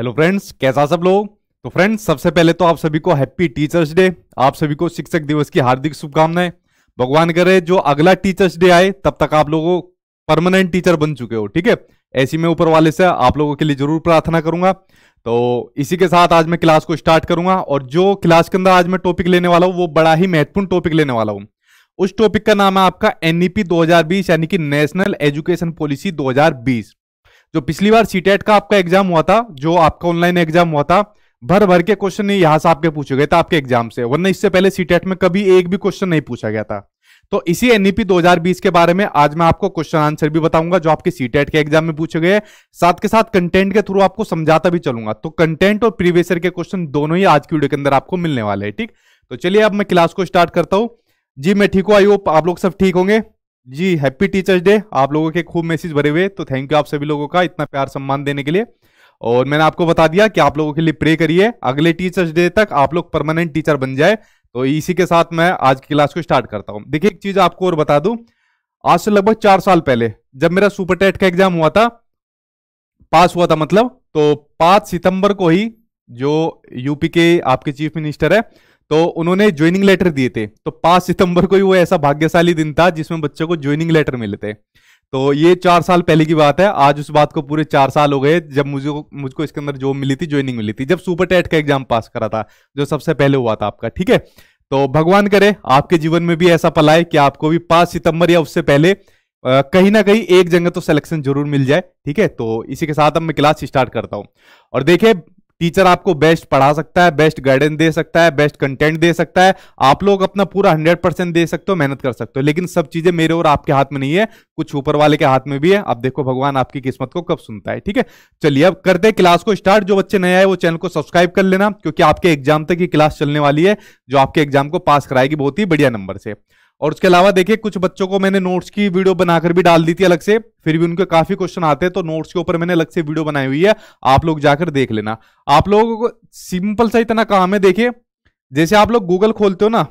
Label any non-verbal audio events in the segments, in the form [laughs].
hello friends कैसा सब लोग तो फ्रेंड्स सबसे पहले तो आप सभी को हैप्पी टीचर्स डे आप सभी को शिक्षक दिवस की हार्दिक शुभकामनाएं भगवान करे जो अगला टीचर्स डे आए तब तक आप लोगों परमानेंट टीचर बन चुके हो ठीक है ऐसी में ऊपर वाले से आप लोगों के लिए जरूर प्रार्थना करूंगा तो इसी के साथ आज मैं क्लास को स्टार्ट करूंगा और जो क्लास के अंदर आज मैं टॉपिक लेने वाला हूँ वो बड़ा ही महत्वपूर्ण टॉपिक लेने वाला हूँ उस टॉपिक का नाम है आपका एनईपी e 2020 यानी कि नेशनल एजुकेशन पॉलिसी 2020 जो पिछली बार सीटेट e का आपका एग्जाम हुआ था जो आपका ऑनलाइन एग्जाम हुआ था भर भर के क्वेश्चन यहां से आपके पूछे गए थे आपके एग्जाम से वरना इससे पहले सीटेट e में कभी एक भी क्वेश्चन नहीं पूछा गया था तो इसी एनईपी 2020 के बारे में आज मैं आपको क्वेश्चन आंसर भी बताऊंगा जो आपके सीटेट के एग्जाम में पूछे गए साथ के साथ कंटेंट के थ्रू आपको समझाता भी चलूंगा तो कंटेंट और प्रीवियसर के क्वेश्चन दोनों ही आज की वीडियो के अंदर आपको मिलने वाले हैं ठीक तो चलिए अब मैं क्लास को स्टार्ट करता हूं जी मैं ठीक हूँ आई होप आप लोग सब ठीक होंगे जी हैप्पी टीचर्स डे आप लोगों के खूब मैसेज भरे हुए तो थैंक यू आप सभी लोगों का इतना प्यार सम्मान देने के लिए और मैंने आपको बता दिया कि आप लोगों के लिए प्रे करिए अगले टीचर्स डे तक आप लोग परमानेंट टीचर बन जाए तो इसी के साथ मैं आज की क्लास को स्टार्ट करता हूँ देखिए एक चीज आपको और बता दू आज से लगभग चार साल पहले जब मेरा सुपर टेट का एग्जाम हुआ था पास हुआ था मतलब तो पांच सितंबर को ही जो यूपी के आपके चीफ मिनिस्टर है तो उन्होंने ज्वाइनिंग लेटर दिए थे तो पांच सितंबर को ही वो ऐसा भाग्यशाली दिन था जिसमें बच्चों को ज्वाइनिंग लेटर मिले थे तो ये चार साल पहले की बात है आज उस बात को पूरे चार साल हो गए जब मुझे मुझको इसके अंदर जॉब मिली थी ज्वाइनिंग मिली थी जब सुपर टेट का एग्जाम पास करा था जो सबसे पहले हुआ था आपका ठीक है तो भगवान करे आपके जीवन में भी ऐसा पलाए कि आपको भी पांच सितंबर या उससे पहले कहीं ना कहीं एक जगह तो सिलेक्शन जरूर मिल जाए ठीक है तो इसी के साथ अब मैं क्लास स्टार्ट करता हूं और देखिए टीचर आपको बेस्ट पढ़ा सकता है बेस्ट गाइडेंस दे सकता है बेस्ट कंटेंट दे सकता है आप लोग अपना पूरा हंड्रेड परसेंट दे सकते हो मेहनत कर सकते हो लेकिन सब चीजें मेरे और आपके हाथ में नहीं है कुछ ऊपर वाले के हाथ में भी है आप देखो भगवान आपकी किस्मत को कब सुनता है ठीक है चलिए अब करते क्लास को स्टार्ट जो बच्चे नए आए वो चैनल को सब्सक्राइब कर लेना क्योंकि आपके एग्जाम तक ये क्लास चलने वाली है जो आपके एग्जाम को पास कराएगी बहुत ही बढ़िया नंबर से और उसके अलावा देखिए कुछ बच्चों को मैंने नोट्स की वीडियो बनाकर भी डाल दी थी अलग से फिर भी उनके काफी क्वेश्चन आते हैं तो नोट्स के ऊपर मैंने अलग से वीडियो बनाई हुई है आप लोग जाकर देख लेना आप लोगों को सिंपल सा इतना काम है देखिए जैसे आप लोग गूगल खोलते हो ना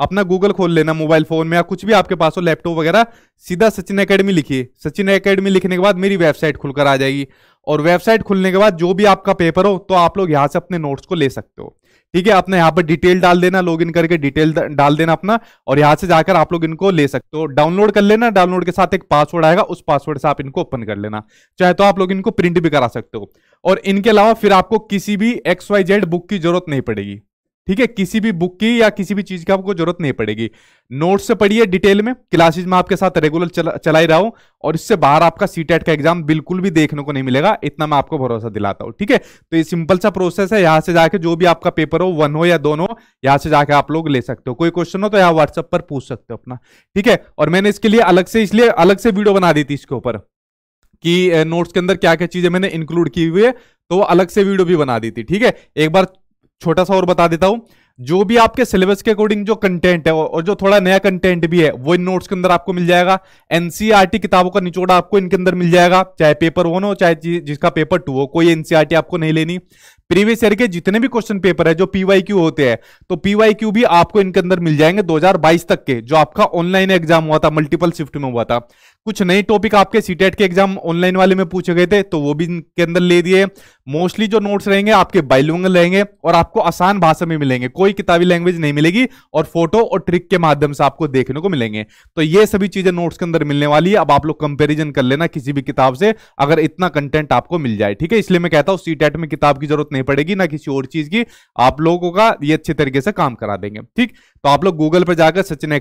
अपना गूगल खोल लेना मोबाइल फोन में या कुछ भी आपके पास हो लैपटॉप वगैरह सीधा सचिन अकेडमी लिखिए सचिन अकेडमी लिखने के बाद मेरी वेबसाइट खुलकर आ जाएगी और वेबसाइट खुलने के बाद जो भी आपका पेपर हो तो आप लोग यहां से अपने नोट्स को ले सकते हो ठीक है अपना यहाँ पर डिटेल डाल देना लॉग इन करके डिटेल डाल देना अपना और यहाँ से जाकर आप लोग इनको ले सकते हो डाउनलोड कर लेना डाउनलोड के साथ एक पासवर्ड आएगा उस पासवर्ड से आप इनको ओपन कर लेना चाहे तो आप लोग इनको प्रिंट भी करा सकते हो और इनके अलावा फिर आपको किसी भी एक्स वाई जेड बुक की जरूरत नहीं पड़ेगी ठीक है किसी भी बुक की या किसी भी चीज की आपको जरूरत नहीं पड़ेगी नोट्स से पढ़िए डिटेल में क्लासेज में आपके साथ रेगुलर चला, ही रहा हूं और इससे बाहर आपका सी का एग्जाम बिल्कुल भी देखने को नहीं मिलेगा इतना मैं आपको भरोसा दिलाता हूं ठीक है तो ये सिंपल सा प्रोसेस है यहां से जाके जो भी आपका पेपर हो वन हो या दोनों यहां से जाके आप लोग ले सकते हो कोई क्वेश्चन हो तो यहाँ व्हाट्सएप पर पूछ सकते हो अपना ठीक है और मैंने इसके लिए अलग से इसलिए अलग से वीडियो बना दी थी इसके ऊपर कि नोट्स के अंदर क्या क्या चीजें मैंने इंक्लूड की हुई है तो अलग से वीडियो भी बना दी थी ठीक है एक बार छोटा सा और बता देता हूं जो भी आपके सिलेबस के अकॉर्डिंग जो कंटेंट है और जो थोड़ा नया कंटेंट भी है वो इन नोट्स के अंदर आपको मिल जाएगा एनसीईआरटी e किताबों का निचोड़ा आपको इनके अंदर मिल जाएगा चाहे पेपर वन हो चाहे जिसका पेपर टू हो कोई एनसीईआरटी e आपको नहीं लेनी प्रीवियस ईयर के जितने भी क्वेश्चन पेपर है जो पीवाईक्यू होते हैं तो पीवाईक्यू भी आपको इनके अंदर मिल जाएंगे 2022 तक के जो आपका ऑनलाइन एग्जाम हुआ था मल्टीपल शिफ्ट में हुआ था कुछ नए टॉपिक आपके सीटेट e के एग्जाम ऑनलाइन वाले में पूछे गए थे तो वो भी इनके अंदर ले दिए मोस्टली जो नोट्स रहेंगे आपके बाइलुंगल रहेंगे और आपको आसान भाषा में मिलेंगे कोई किताबी लैंग्वेज नहीं मिलेगी और फोटो और ट्रिक के माध्यम से आपको देखने को मिलेंगे तो ये सभी चीजें नोट्स के अंदर मिलने वाली है अब आप लोग कंपेरिजन कर लेना किसी भी किताब से अगर इतना कंटेंट आपको मिल जाए ठीक है इसलिए मैं कहता हूँ सीटेट e में किताब की जरूरत नहीं पड़ेगी ना किसी और चीज की आप लोगों का ये अच्छे तरीके से काम करा देंगे ठीक तो आप लोग गूगल पर जाकर सचिन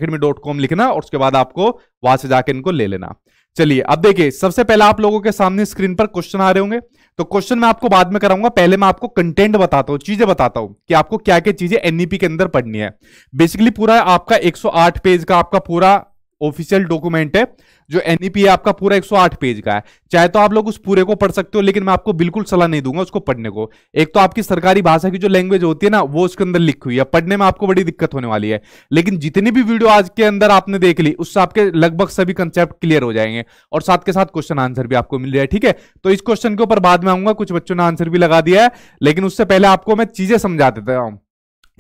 लिखना और उसके बाद आपको वहां से जाकर इनको ले लेना चलिए अब देखिए सबसे पहले आप लोगों के सामने स्क्रीन पर क्वेश्चन आ रहे होंगे तो क्वेश्चन मैं आपको बाद में कराऊंगा पहले मैं आपको कंटेंट बताता हूं चीजें बताता हूं कि आपको क्या क्या चीजें एनईपी e के अंदर पढ़नी है बेसिकली पूरा आपका 108 पेज का आपका पूरा ऑफिशियल डॉक्यूमेंट है जो एनईपी e है आपका पूरा 108 पेज का है चाहे तो आप लोग उस पूरे को पढ़ सकते हो लेकिन मैं आपको बिल्कुल सलाह नहीं दूंगा उसको पढ़ने को एक तो आपकी सरकारी भाषा की जो लैंग्वेज होती है ना वो उसके अंदर लिखी हुई है पढ़ने में आपको बड़ी दिक्कत होने वाली है लेकिन जितनी भी वीडियो आज के अंदर आपने देख ली उससे आपके लगभग सभी कंसेप्ट क्लियर हो जाएंगे और साथ के साथ क्वेश्चन आंसर भी आपको मिल जाए ठीक है तो इस क्वेश्चन के ऊपर बाद में आऊंगा कुछ बच्चों ने आंसर भी लगा दिया है लेकिन उससे पहले आपको मैं चीजें समझा देता हूँ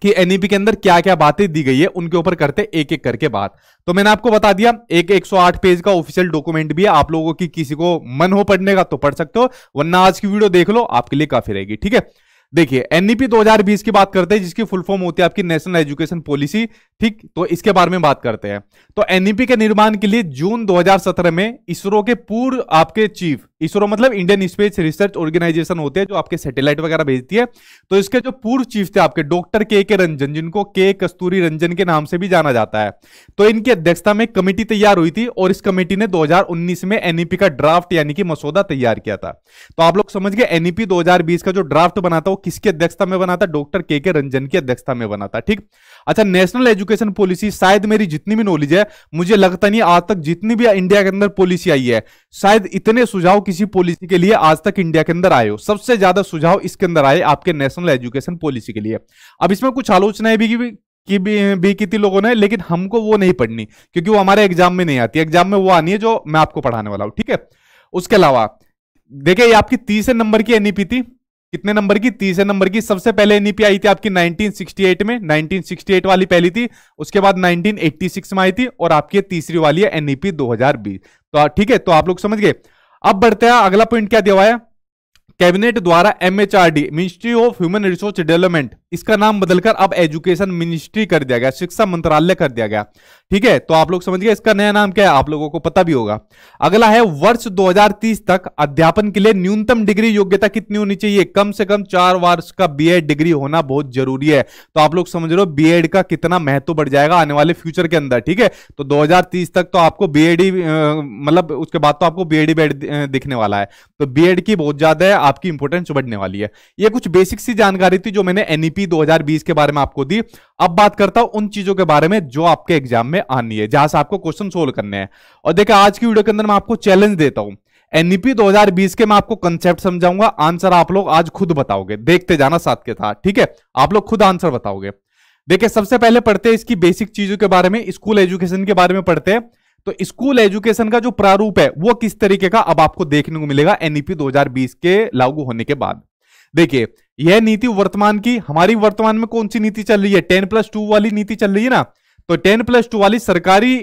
कि एनईपी e के अंदर क्या क्या बातें दी गई है उनके ऊपर करते एक एक करके बात तो मैंने आपको बता दिया एक 108 पेज का ऑफिशियल डॉक्यूमेंट भी है आप लोगों की किसी को मन हो पढ़ने का तो पढ़ सकते हो वरना आज की वीडियो देख लो आपके लिए काफी रहेगी ठीक है देखिए एनईपी e 2020 की बात करते हैं जिसकी फुल फॉर्म होती है आपकी नेशनल एजुकेशन पॉलिसी ठीक तो इसके बारे में बात करते हैं तो एनईपी e के निर्माण के लिए जून 2017 में इसरो के पूर्व आपके चीफ इसरो मतलब इंडियन स्पेस रिसर्च ऑर्गेनाइजेशन होते हैं जो आपके सैटेलाइट वगैरह भेजती है तो इसके जो पूर्व चीफ थे आपके डॉक्टर के के रंजन जिनको के कस्तूरी रंजन के नाम से भी जाना जाता है तो इनकी अध्यक्षता में कमेटी तैयार हुई थी और इस कमेटी ने 2019 में एनईपी e का ड्राफ्ट यानी कि मसौदा तैयार किया था तो आप लोग समझ गए एनईपी e दो का जो ड्राफ्ट बना था वो किसकी अध्यक्षता में बना था डॉक्टर के के रंजन की अध्यक्षता में बना था ठीक अच्छा नेशनल एजुकेशन पॉलिसी शायद मेरी जितनी भी नॉलेज है मुझे लगता नहीं आज तक जितनी भी इंडिया के अंदर पॉलिसी आई है शायद इतने सुझाव किसी पॉलिसी के लिए आज तक इंडिया के अंदर आए हो सबसे ज्यादा सुझाव इसके अंदर आए आपके नेशनल एजुकेशन पॉलिसी के लिए अब इसमें कुछ आलोचनाएं भी की की भी, भी की थी लोगों ने लेकिन हमको वो नहीं पढ़नी क्योंकि वो हमारे एग्जाम में नहीं आती एग्जाम में वो आनी है जो मैं आपको पढ़ाने वाला हूं ठीक है उसके अलावा देखिए ये आपकी तीसरे नंबर की एनईपी e थी कितने नंबर की तीसरे नंबर की सबसे पहले एनईपी e आई थी आपकी 1968 में 1968 वाली पहली थी उसके बाद 1986 में आई थी और आपकी तीसरी वाली है एनईपी e 2020 तो ठीक है तो आप लोग समझ गए अब बढ़ते हैं अगला पॉइंट क्या दिया हुआ है कैबिनेट द्वारा MHRD ministry of human resource development इसका नाम बदलकर अब एजुकेशन मिनिस्ट्री कर दिया गया शिक्षा मंत्रालय कर दिया गया ठीक है तो आप लोग समझ गए इसका नया नाम क्या है आप लोगों को पता भी होगा अगला है वर्ष 2030 तक अध्यापन के लिए न्यूनतम डिग्री योग्यता कितनी होनी चाहिए कम से कम चार वर्ष का बीएड डिग्री होना बहुत जरूरी है तो आप लोग समझ रहे हो बीएड का कितना महत्व बढ़ जाएगा आने वाले फ्यूचर के अंदर ठीक है तो दो तक तो आपको बी मतलब उसके बाद तो आपको बी एड दिखने वाला है तो बी की बहुत ज्यादा आपकी इंपोर्टेंस बढ़ने वाली है ये कुछ बेसिक सी जानकारी थी जो मैंने एनईपी e दो के बारे में आपको दी अब बात करता हूं उन चीजों के बारे में जो आपके एग्जाम में आनी है जहां से आपको क्वेश्चन सोल्व करने हैं और देखिए आज की वीडियो के अंदर मैं आपको चैलेंज देता हूं एनईपी 2020 के मैं आपको कंसेप्ट समझाऊंगा आंसर आप लोग आज खुद बताओगे देखते जाना साथ के साथ ठीक है आप लोग खुद आंसर बताओगे देखिए सबसे पहले पढ़ते हैं इसकी बेसिक चीजों के बारे में स्कूल एजुकेशन के बारे में पढ़ते हैं तो स्कूल एजुकेशन का जो प्रारूप है वो किस तरीके का अब आपको देखने को मिलेगा एनईपी 2020 के लागू होने के बाद देखिए यह नीति वर्तमान की हमारी वर्तमान में कौन सी नीति चल रही है टेन प्लस टू वाली नीति चल रही है ना तो टेन प्लस टू वाली सरकारी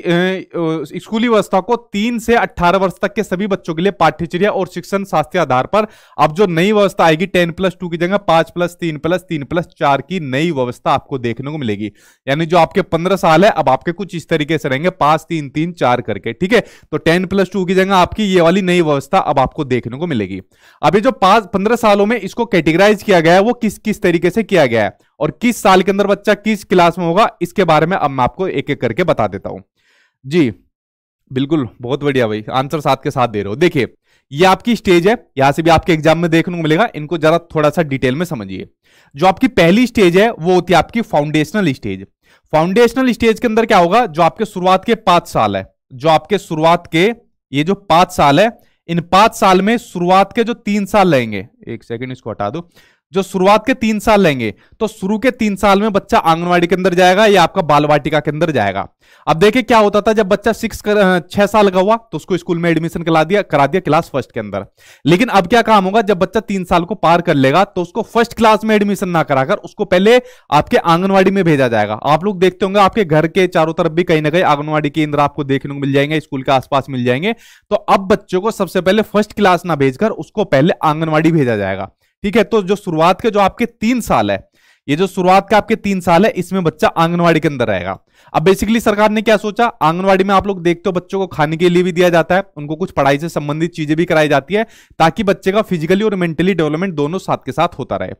स्कूली व्यवस्था को तीन से अट्ठारह वर्ष तक के सभी बच्चों के लिए पाठ्यचर्या और शिक्षण शास्त्रीय आधार पर अब जो नई व्यवस्था आएगी टेन प्लस टू की जगह पांच प्लस तीन प्लस तीन प्लस चार की नई व्यवस्था आपको देखने को मिलेगी यानी जो आपके पंद्रह साल है अब आपके कुछ इस तरीके से रहेंगे पांच तीन तीन चार करके ठीक है तो टेन प्लस टू की जगह आपकी ये वाली नई व्यवस्था अब आपको देखने को मिलेगी अभी जो पांच पंद्रह सालों में इसको कैटेगराइज किया गया है वो किस किस तरीके से किया गया है और किस साल के अंदर बच्चा किस क्लास में होगा इसके बारे में अब मैं आपको एक एक करके बता देता हूं जी बिल्कुल बहुत बढ़िया भाई आंसर साथ के साथ दे रहे हो देखिए ये आपकी स्टेज है यहां से भी आपके एग्जाम में देखने को मिलेगा इनको जरा थोड़ा सा डिटेल में समझिए जो आपकी पहली स्टेज है वो होती है आपकी फाउंडेशनल स्टेज फाउंडेशनल स्टेज के अंदर क्या होगा जो आपके शुरुआत के पांच साल है जो आपके शुरुआत के ये जो पांच साल है इन पांच साल में शुरुआत के जो तीन साल लेंगे एक सेकेंड इसको हटा दो जो शुरुआत के तीन साल लेंगे तो शुरू के तीन साल में बच्चा आंगनवाड़ी के अंदर जाएगा या आपका बाल वाटिका के अंदर जाएगा अब देखिए क्या होता था जब बच्चा सिक्स छह साल का हुआ तो उसको स्कूल में एडमिशन करा दिया करा दिया क्लास फर्स्ट के अंदर लेकिन अब क्या काम होगा जब बच्चा तीन साल को पार कर लेगा तो उसको फर्स्ट क्लास में एडमिशन ना कराकर उसको पहले आपके आंगनबाड़ी में भेजा जाएगा आप लोग देखते होंगे आपके घर के चारों तरफ भी कहीं ना कहीं आंगनबाड़ी केंद्र आपको देखने को मिल जाएंगे स्कूल के आसपास मिल जाएंगे तो अब बच्चों को सबसे पहले फर्स्ट क्लास ना भेजकर उसको पहले आंगनबाड़ी भेजा जाएगा ठीक है तो जो शुरुआत के जो आपके तीन साल है ये जो शुरुआत का आपके तीन साल है इसमें बच्चा आंगनवाड़ी के अंदर रहेगा अब बेसिकली सरकार ने क्या सोचा आंगनवाड़ी में आप लोग देखते हो बच्चों को खाने के लिए भी दिया जाता है उनको कुछ पढ़ाई से संबंधित चीजें भी कराई जाती है ताकि बच्चे का फिजिकली और मेंटली डेवलपमेंट दोनों साथ के साथ होता रहे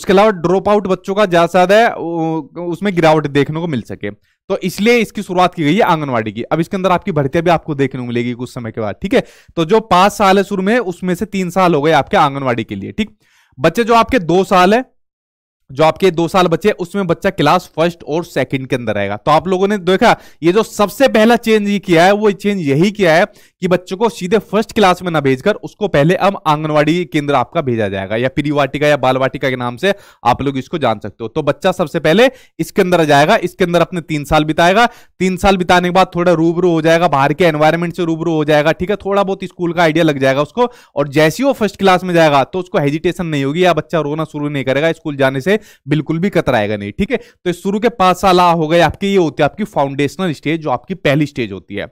उसके अलावा ड्रॉप आउट बच्चों का ज्यादा ज्यादा उसमें गिरावट देखने को मिल सके तो इसलिए इसकी शुरुआत की गई है आंगनवाड़ी की अब इसके अंदर आपकी भर्तियां भी आपको देखने को मिलेगी कुछ समय के बाद ठीक है तो जो पांच साल है शुरू में उसमें से तीन साल हो गए आपके आंगनवाड़ी के लिए ठीक बच्चे जो आपके दो साल है जो आपके दो साल बचे उसमें बच्चा क्लास फर्स्ट और सेकंड के अंदर आएगा तो आप लोगों ने देखा ये जो सबसे पहला चेंज ये किया है वो चेंज यही किया है कि बच्चों को सीधे फर्स्ट क्लास में ना भेजकर उसको पहले अब आंगनवाड़ी केंद्र आपका भेजा जाएगा या प्री वाटिका या बाल वाटिका के नाम से आप लोग इसको जान सकते हो तो बच्चा सबसे पहले इसके अंदर जाएगा इसके अंदर अपने तीन साल बिताएगा तीन साल बिताने के बाद थोड़ा रूबरू हो जाएगा बाहर के एनवायरमेंट से रूबरू हो जाएगा ठीक है थोड़ा बहुत स्कूल का आइडिया लग जाएगा उसको और जैसे ही वो फर्स्ट क्लास में जाएगा तो उसको हेजिटेशन नहीं होगी या बच्चा रोना शुरू नहीं करेगा स्कूल जाने से बिल्कुल भी कतराएगा नहीं ठीक है तो शुरू के पांच साल हो गए आपके ये होते हैं आपकी फाउंडेशनल स्टेज जो आपकी पहली स्टेज होती है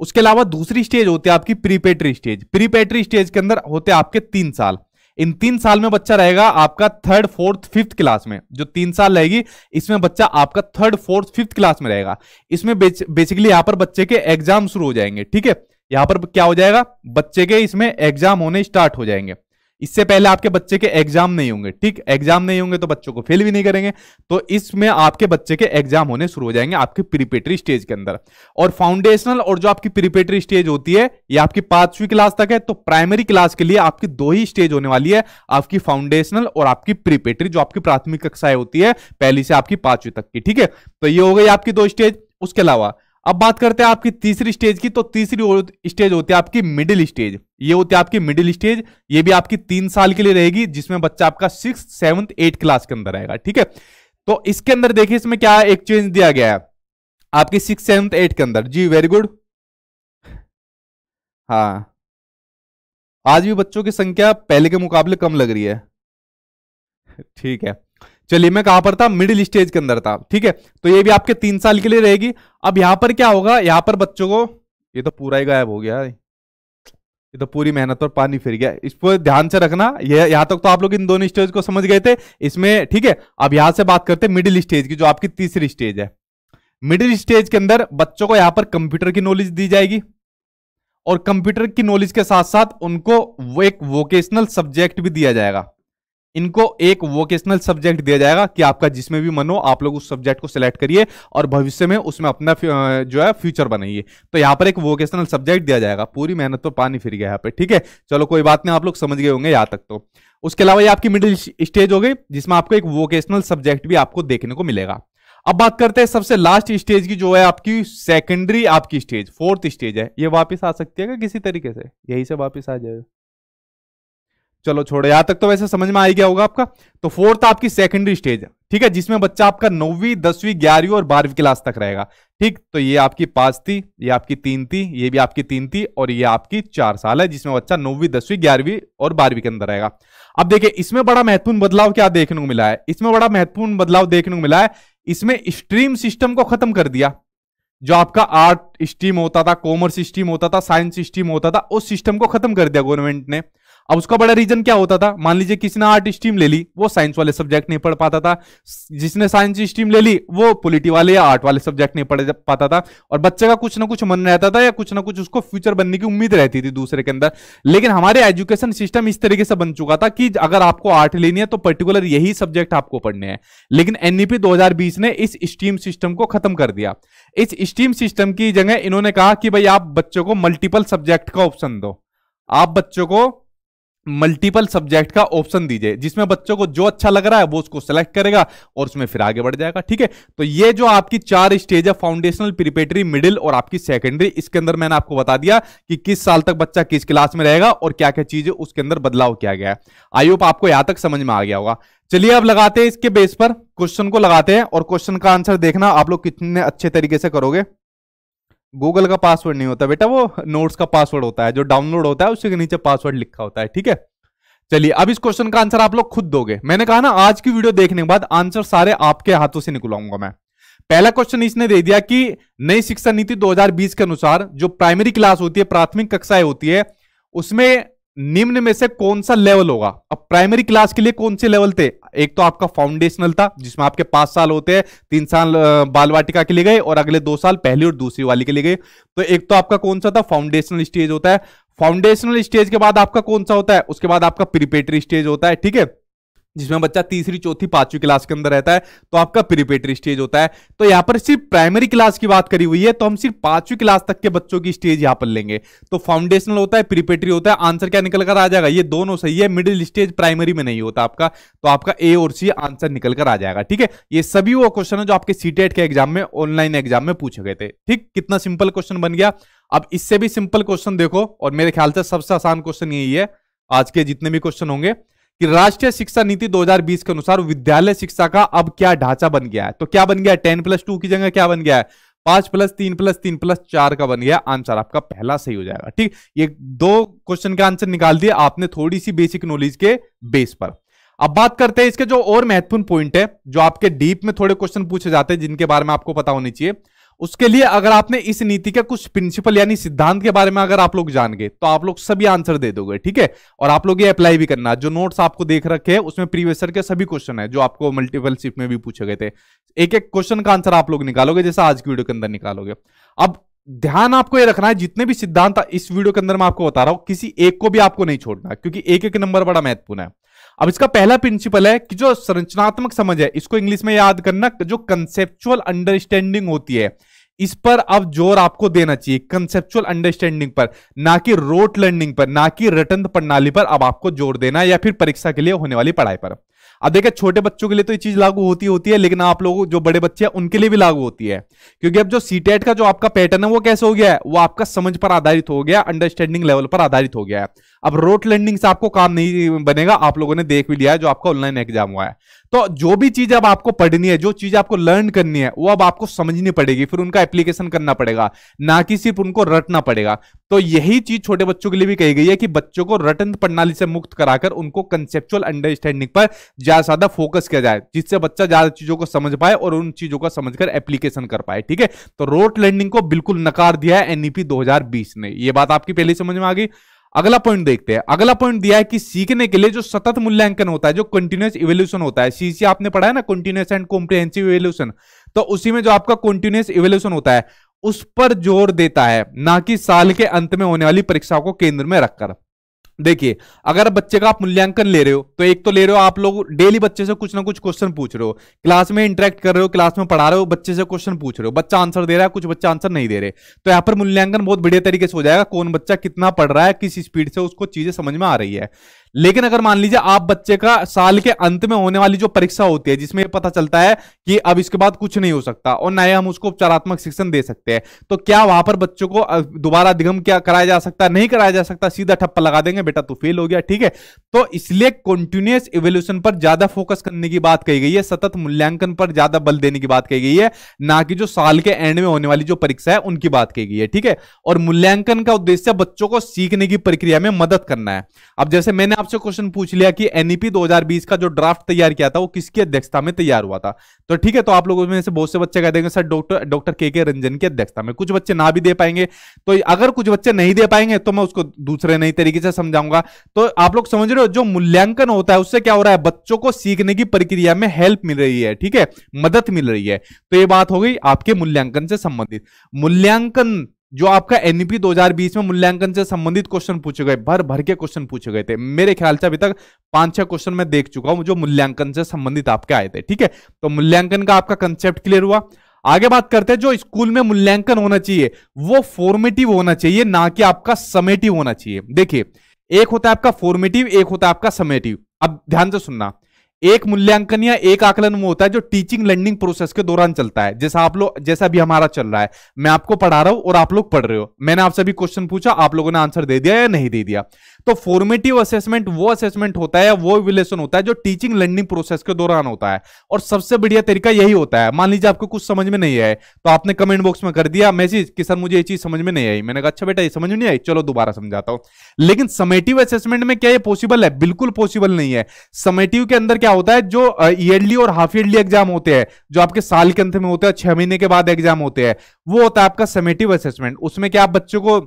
उसके अलावा दूसरी स्टेज होती है आपकी प्रीपेटरी स्टेज प्रीपेटरी स्टेज के अंदर होते हैं आपके तीन साल इन तीन साल में बच्चा रहेगा आपका थर्ड फोर्थ फिफ्थ क्लास में जो तीन साल रहेगी इसमें बच्चा आपका थर्ड फोर्थ फिफ्थ क्लास में रहेगा इसमें बेच, बेसिकली यहां पर बच्चे के एग्जाम शुरू हो जाएंगे ठीक है यहां पर क्या हो जाएगा बच्चे के इसमें एग्जाम होने स्टार्ट हो जाएंगे इससे पहले आपके बच्चे के एग्जाम नहीं होंगे ठीक एग्जाम नहीं होंगे तो बच्चों को फेल भी नहीं करेंगे तो इसमें आपके बच्चे के एग्जाम होने शुरू हो जाएंगे आपके प्रिपेटरी स्टेज के अंदर और फाउंडेशनल और जो आपकी प्रिपेटरी स्टेज होती है ये आपकी पांचवी क्लास तक है तो प्राइमरी क्लास के लिए आपकी दो ही स्टेज होने वाली है आपकी फाउंडेशनल और आपकी प्रिपेटरी जो आपकी प्राथमिक कक्षाएं होती है पहली से आपकी पांचवी तक की ठीक है तो ये हो गई आपकी दो स्टेज उसके अलावा अब बात करते हैं आपकी तीसरी स्टेज की तो तीसरी स्टेज होती है आपकी मिडिल स्टेज ये होती है आपकी मिडिल स्टेज ये भी आपकी तीन साल के लिए रहेगी जिसमें बच्चा आपका सिक्स सेवंथ एट क्लास के अंदर आएगा ठीक है तो इसके अंदर देखिए इसमें क्या एक चेंज दिया गया है आपकी सिक्स सेवंथ एट के अंदर जी वेरी गुड हाँ आज भी बच्चों की संख्या पहले के मुकाबले कम लग रही है ठीक है चलिए मैं कहां पर था मिडिल स्टेज के अंदर था ठीक है तो ये भी आपके तीन साल के लिए रहेगी अब यहां पर क्या होगा यहां पर बच्चों को ये तो पूरा ही गायब हो गया ये तो पूरी मेहनत पर पानी फिर गया इस पर ध्यान से रखना ये यहां तक तो आप लोग इन दोनों स्टेज को समझ गए थे इसमें ठीक है अब यहां से बात करते मिडिल स्टेज की जो आपकी तीसरी स्टेज है मिडिल स्टेज के अंदर बच्चों को यहां पर कंप्यूटर की नॉलेज दी जाएगी और कंप्यूटर की नॉलेज के साथ साथ उनको वो एक वोकेशनल सब्जेक्ट भी दिया जाएगा इनको एक वोकेशनल सब्जेक्ट दिया जाएगा कि आपका जिसमें भी मन हो आप लोग उस सब्जेक्ट को सिलेक्ट करिए और भविष्य में उसमें अपना जो है फ्यूचर बनाइए तो यहां पर एक वोकेशनल सब्जेक्ट दिया जाएगा पूरी मेहनत तो पानी फिर गया यहाँ पे ठीक है चलो कोई बात नहीं आप लोग समझ गए होंगे यहाँ तक तो उसके अलावा ये आपकी मिडिल स्टेज हो गई जिसमें आपको एक वोकेशनल सब्जेक्ट भी आपको देखने को मिलेगा अब बात करते हैं सबसे लास्ट स्टेज की जो है आपकी सेकेंडरी आपकी स्टेज फोर्थ स्टेज है ये वापस आ सकती है क्या किसी तरीके से यही से वापस आ जाए चलो छोड़ो यहां तक तो वैसे समझ में आ गया होगा आपका तो फोर्थ आपकी सेकेंडरी स्टेज है ठीक है जिसमें बच्चा आपका नौवीं दसवीं ग्यारहवीं और बारहवीं क्लास तक रहेगा ठीक तो ये आपकी पांच थी ये आपकी तीन थी ये भी आपकी तीन थी और ये आपकी चार साल है जिसमें बच्चा नौवीं दसवीं ग्यारहवीं और बारहवीं के अंदर रहेगा अब देखिए इसमें बड़ा महत्वपूर्ण बदलाव क्या देखने को मिला है इसमें बड़ा महत्वपूर्ण बदलाव देखने को मिला है इसमें स्ट्रीम सिस्टम को खत्म कर दिया जो आपका आर्ट स्ट्रीम होता था कॉमर्स स्ट्रीम होता था साइंस स्ट्रीम होता था उस सिस्टम को खत्म कर दिया गवर्नमेंट ने अब उसका बड़ा रीजन क्या होता था मान लीजिए किसी ने आर्ट स्ट्रीम ले ली वो साइंस वाले सब्जेक्ट नहीं पढ़ पाता था जिसने साइंस स्ट्रीम ले ली वो पोलिटी वाले या आर्ट वाले सब्जेक्ट नहीं पढ़ पाता था और बच्चे का कुछ ना कुछ मन रहता था या कुछ ना कुछ उसको फ्यूचर बनने की उम्मीद रहती थी दूसरे के अंदर लेकिन हमारे एजुकेशन सिस्टम इस तरीके से बन चुका था कि अगर आपको आर्ट लेनी है तो पर्टिकुलर यही सब्जेक्ट आपको पढ़ने हैं लेकिन एनईपी e दो ने इस स्ट्रीम सिस्टम को खत्म कर दिया इस स्ट्रीम सिस्टम की जगह इन्होंने कहा कि भाई आप बच्चों को मल्टीपल सब्जेक्ट का ऑप्शन दो आप बच्चों को मल्टीपल सब्जेक्ट का ऑप्शन दीजिए जिसमें बच्चों को जो अच्छा लग रहा है वो उसको सेलेक्ट करेगा और उसमें फिर आगे बढ़ जाएगा ठीक है तो ये जो आपकी चार स्टेज है फाउंडेशनल प्रिपेटरी मिडिल और आपकी सेकेंडरी इसके अंदर मैंने आपको बता दिया कि किस साल तक बच्चा किस क्लास में रहेगा और क्या क्या चीज उसके अंदर बदलाव किया गया है आई होप आपको यहां तक समझ में आ गया होगा चलिए अब लगाते हैं इसके बेस पर क्वेश्चन को लगाते हैं और क्वेश्चन का आंसर देखना आप लोग कितने अच्छे तरीके से करोगे गूगल का पासवर्ड नहीं होता बेटा वो नोट्स का पासवर्ड होता है जो डाउनलोड होता है उसी के नीचे पासवर्ड लिखा होता है ठीक है चलिए अब इस क्वेश्चन का आंसर आप लोग खुद दोगे मैंने कहा ना आज की वीडियो देखने के बाद आंसर सारे आपके हाथों से निकलाऊंगा मैं पहला क्वेश्चन इसने दे दिया कि नई शिक्षा नीति 2020 के अनुसार जो प्राइमरी क्लास होती है प्राथमिक कक्षाएं होती है उसमें निम्न में से कौन सा लेवल होगा अब प्राइमरी क्लास के लिए कौन से लेवल थे एक तो आपका फाउंडेशनल था जिसमें आपके पांच साल होते हैं तीन साल बाल वाटिका के लिए गए और अगले दो साल पहली और दूसरी वाली के लिए गए तो एक तो आपका कौन सा था फाउंडेशनल स्टेज होता है फाउंडेशनल स्टेज के बाद आपका कौन सा होता है उसके बाद आपका प्रिपेटरी स्टेज होता है ठीक है जिसमें बच्चा तीसरी चौथी पांचवी क्लास के अंदर रहता है तो आपका प्रिपेटरी स्टेज होता है तो यहाँ पर सिर्फ प्राइमरी क्लास की बात करी हुई है तो हम सिर्फ पांचवी क्लास तक के बच्चों की स्टेज यहां पर लेंगे तो फाउंडेशनल होता है प्रिपेटरी होता है आंसर क्या निकल कर आ जाएगा ये दोनों सही है मिडिल स्टेज प्राइमरी में नहीं होता आपका तो आपका ए और सी आंसर निकल कर आ जाएगा ठीक है ये सभी वो क्वेश्चन है जो आपके सीटेट के एग्जाम में ऑनलाइन एग्जाम में पूछे गए थे ठीक कितना सिंपल क्वेश्चन बन गया अब इससे भी सिंपल क्वेश्चन देखो और मेरे ख्याल से सबसे आसान क्वेश्चन यही है आज के जितने भी क्वेश्चन होंगे कि राष्ट्रीय शिक्षा नीति 2020 के अनुसार विद्यालय शिक्षा का अब क्या ढांचा बन गया है तो क्या बन गया टेन प्लस टू की जगह क्या बन गया है पांच प्लस तीन प्लस तीन प्लस चार का बन गया आंसर आपका पहला सही हो जाएगा ठीक ये दो क्वेश्चन के आंसर निकाल दिया आपने थोड़ी सी बेसिक नॉलेज के बेस पर अब बात करते हैं इसके जो और महत्वपूर्ण पॉइंट है जो आपके डीप में थोड़े क्वेश्चन पूछे जाते हैं जिनके बारे में आपको पता होनी चाहिए उसके लिए अगर आपने इस नीति के कुछ प्रिंसिपल यानी सिद्धांत के बारे में अगर आप लोग जान गए तो आप लोग सभी आंसर दे दोगे ठीक है और आप लोग ये अप्लाई भी करना जो नोट्स आपको देख रखे हैं उसमें प्रीवियसर के सभी क्वेश्चन है जो आपको मल्टीपल शिफ्ट में भी पूछे गए थे एक एक क्वेश्चन का आंसर आप लोग निकालोगे जैसा आज की वीडियो के अंदर निकालोगे अब ध्यान आपको ये रखना है जितने भी सिद्धांत इस वीडियो के अंदर मैं आपको बता रहा हूं किसी एक को भी आपको नहीं छोड़ना क्योंकि एक एक नंबर बड़ा महत्वपूर्ण है अब इसका पहला प्रिंसिपल है कि जो संरचनात्मक समझ है इसको इंग्लिश में याद करना जो कंसेप्चुअल अंडरस्टैंडिंग होती है इस पर अब जोर आपको देना चाहिए कंसेप्चुअल अंडरस्टैंडिंग पर ना कि रोट लर्निंग पर ना कि रटन प्रणाली पर अब आपको जोर देना या फिर परीक्षा के लिए होने वाली पढ़ाई पर अब देखिए छोटे बच्चों के लिए तो ये चीज लागू होती होती है लेकिन आप लोग जो बड़े बच्चे हैं उनके लिए भी लागू होती है क्योंकि अब जो सीटेट e का जो आपका पैटर्न है वो कैसे हो गया है वो आपका समझ पर आधारित हो गया अंडरस्टैंडिंग लेवल पर आधारित हो गया है अब रोट लैंडिंग से आपको काम नहीं बनेगा आप लोगों ने देख भी लिया है जो आपका ऑनलाइन एग्जाम हुआ है तो जो भी चीज अब आपको पढ़नी है जो चीज आपको लर्न करनी है वो अब आपको समझनी पड़ेगी फिर उनका एप्लीकेशन करना पड़ेगा ना कि सिर्फ उनको रटना पड़ेगा तो यही चीज छोटे बच्चों के लिए भी कही गई है कि बच्चों को रटन प्रणाली से मुक्त कराकर उनको कंसेप्चुअल अंडरस्टैंडिंग पर ज्यादा ज्यादा फोकस किया जाए जिससे बच्चा ज्यादा चीजों को समझ पाए और उन चीजों को समझकर एप्लीकेशन कर पाए ठीक है तो रोट लर्निंग को बिल्कुल नकार दिया है एनईपी e दो ने ये बात आपकी पहले समझ में आ गई अगला पॉइंट देखते हैं अगला पॉइंट दिया है कि सीखने के लिए जो सतत मूल्यांकन होता है जो कंटिन्यूस इवोल्यूशन होता है सीसी आपने पढ़ा है ना कंटिन्यूस एंड कॉम्प्रिहेंसिव इवोल्यूशन तो उसी में जो आपका कंटिन्यूस इवोल्यूशन होता है उस पर जोर देता है ना कि साल के अंत में होने वाली परीक्षाओं को केंद्र में रखकर देखिए अगर बच्चे का आप मूल्यांकन ले रहे हो तो एक तो ले रहे हो आप लोग डेली बच्चे से कुछ ना कुछ क्वेश्चन पूछ रहे हो क्लास में इंटरेक्ट कर रहे हो क्लास में पढ़ा रहे हो बच्चे से क्वेश्चन पूछ रहे हो बच्चा आंसर दे रहा है कुछ बच्चा आंसर नहीं दे रहे तो यहाँ पर मूल्यांकन बहुत बढ़िया तरीके से हो जाएगा कौन बच्चा कितना पढ़ रहा है किस स्पीड से उसको चीजें समझ में आ रही है लेकिन अगर मान लीजिए आप बच्चे का साल के अंत में होने वाली जो परीक्षा होती है जिसमें पता चलता है कि अब इसके बाद कुछ नहीं हो सकता और नए हम उसको उपचारात्मक शिक्षण दे सकते हैं तो क्या वहां पर बच्चों को दोबारा अधिगम क्या कराया जा सकता नहीं कराया जा सकता सीधा ठप्पा लगा देंगे बेटा तू फेल हो गया ठीक है तो इसलिए कॉन्टिन्यूस इवोल्यूशन पर ज्यादा फोकस करने की बात कही गई है सतत मूल्यांकन पर ज्यादा बल देने की बात कही गई है ना कि जो साल के एंड में होने वाली जो परीक्षा है उनकी बात कही गई है ठीक है और मूल्यांकन का उद्देश्य बच्चों को सीखने की प्रक्रिया में मदद करना है अब जैसे मैंने आपसे क्वेश्चन पूछ लिया कि एनईपी e 2020 का जो ड्राफ्ट तैयार किया था वो किसकी अध्यक्षता में तैयार हुआ था तो ठीक है तो आप लोगों में से बहुत से बच्चे कह देंगे सर डॉक्टर डॉक्टर के के रंजन की अध्यक्षता में कुछ बच्चे ना भी दे पाएंगे तो अगर कुछ बच्चे नहीं दे पाएंगे तो मैं उसको दूसरे नई तरीके से समझाऊंगा तो आप लोग समझ रहे हो जो मूल्यांकन होता है उससे क्या हो रहा है बच्चों को सीखने की प्रक्रिया में हेल्प मिल रही है ठीक है मदद मिल रही है तो ये बात हो गई आपके मूल्यांकन से संबंधित मूल्यांकन जो आपका एनपी e 2020 में मूल्यांकन से संबंधित क्वेश्चन पूछे गए भर भर के क्वेश्चन पूछे गए थे मेरे ख्याल से अभी तक पांच छह क्वेश्चन मैं देख चुका हूं जो मूल्यांकन से संबंधित आपके आए थे ठीक है तो मूल्यांकन का आपका कंसेप्ट क्लियर हुआ आगे बात करते हैं जो स्कूल में मूल्यांकन होना चाहिए वो फॉर्मेटिव होना चाहिए ना कि आपका समेटिव होना चाहिए देखिए एक होता है आपका फॉर्मेटिव एक होता है आपका समेटिव अब ध्यान से सुनना एक मूल्यांकन या एक आकलन वो होता है जो टीचिंग लर्निंग प्रोसेस के दौरान चलता है जैसा आप लोग जैसा भी हमारा चल रहा है मैं आपको पढ़ा रहा हूं और आप लोग पढ़ रहे हो मैंने आपसे भी क्वेश्चन पूछा आप लोगों ने आंसर दे दिया या नहीं दे दिया तो फॉर्मेटिव असेसमेंट वो असेसमेंट होता है वो विलेशन होता है जो टीचिंग लर्निंग प्रोसेस के दौरान होता है और सबसे बढ़िया तरीका यही होता है मान लीजिए आपको कुछ समझ में नहीं आए तो आपने कमेंट बॉक्स में कर दिया मैसेज कि सर मुझे ये चीज समझ में नहीं आई मैंने कहा अच्छा बेटा ये समझ में नहीं आई चलो दोबारा समझाता हूं लेकिन समेटिव असेसमेंट में क्या ये पॉसिबल है बिल्कुल पॉसिबल नहीं है समेटिव के अंदर क्या होता है जो ईयरली और हाफ ईयरली एग्जाम होते हैं जो आपके साल के अंत में होते हैं छह महीने के बाद एग्जाम होते हैं वो होता है आपका समेटिव असेसमेंट उसमें क्या आप बच्चों को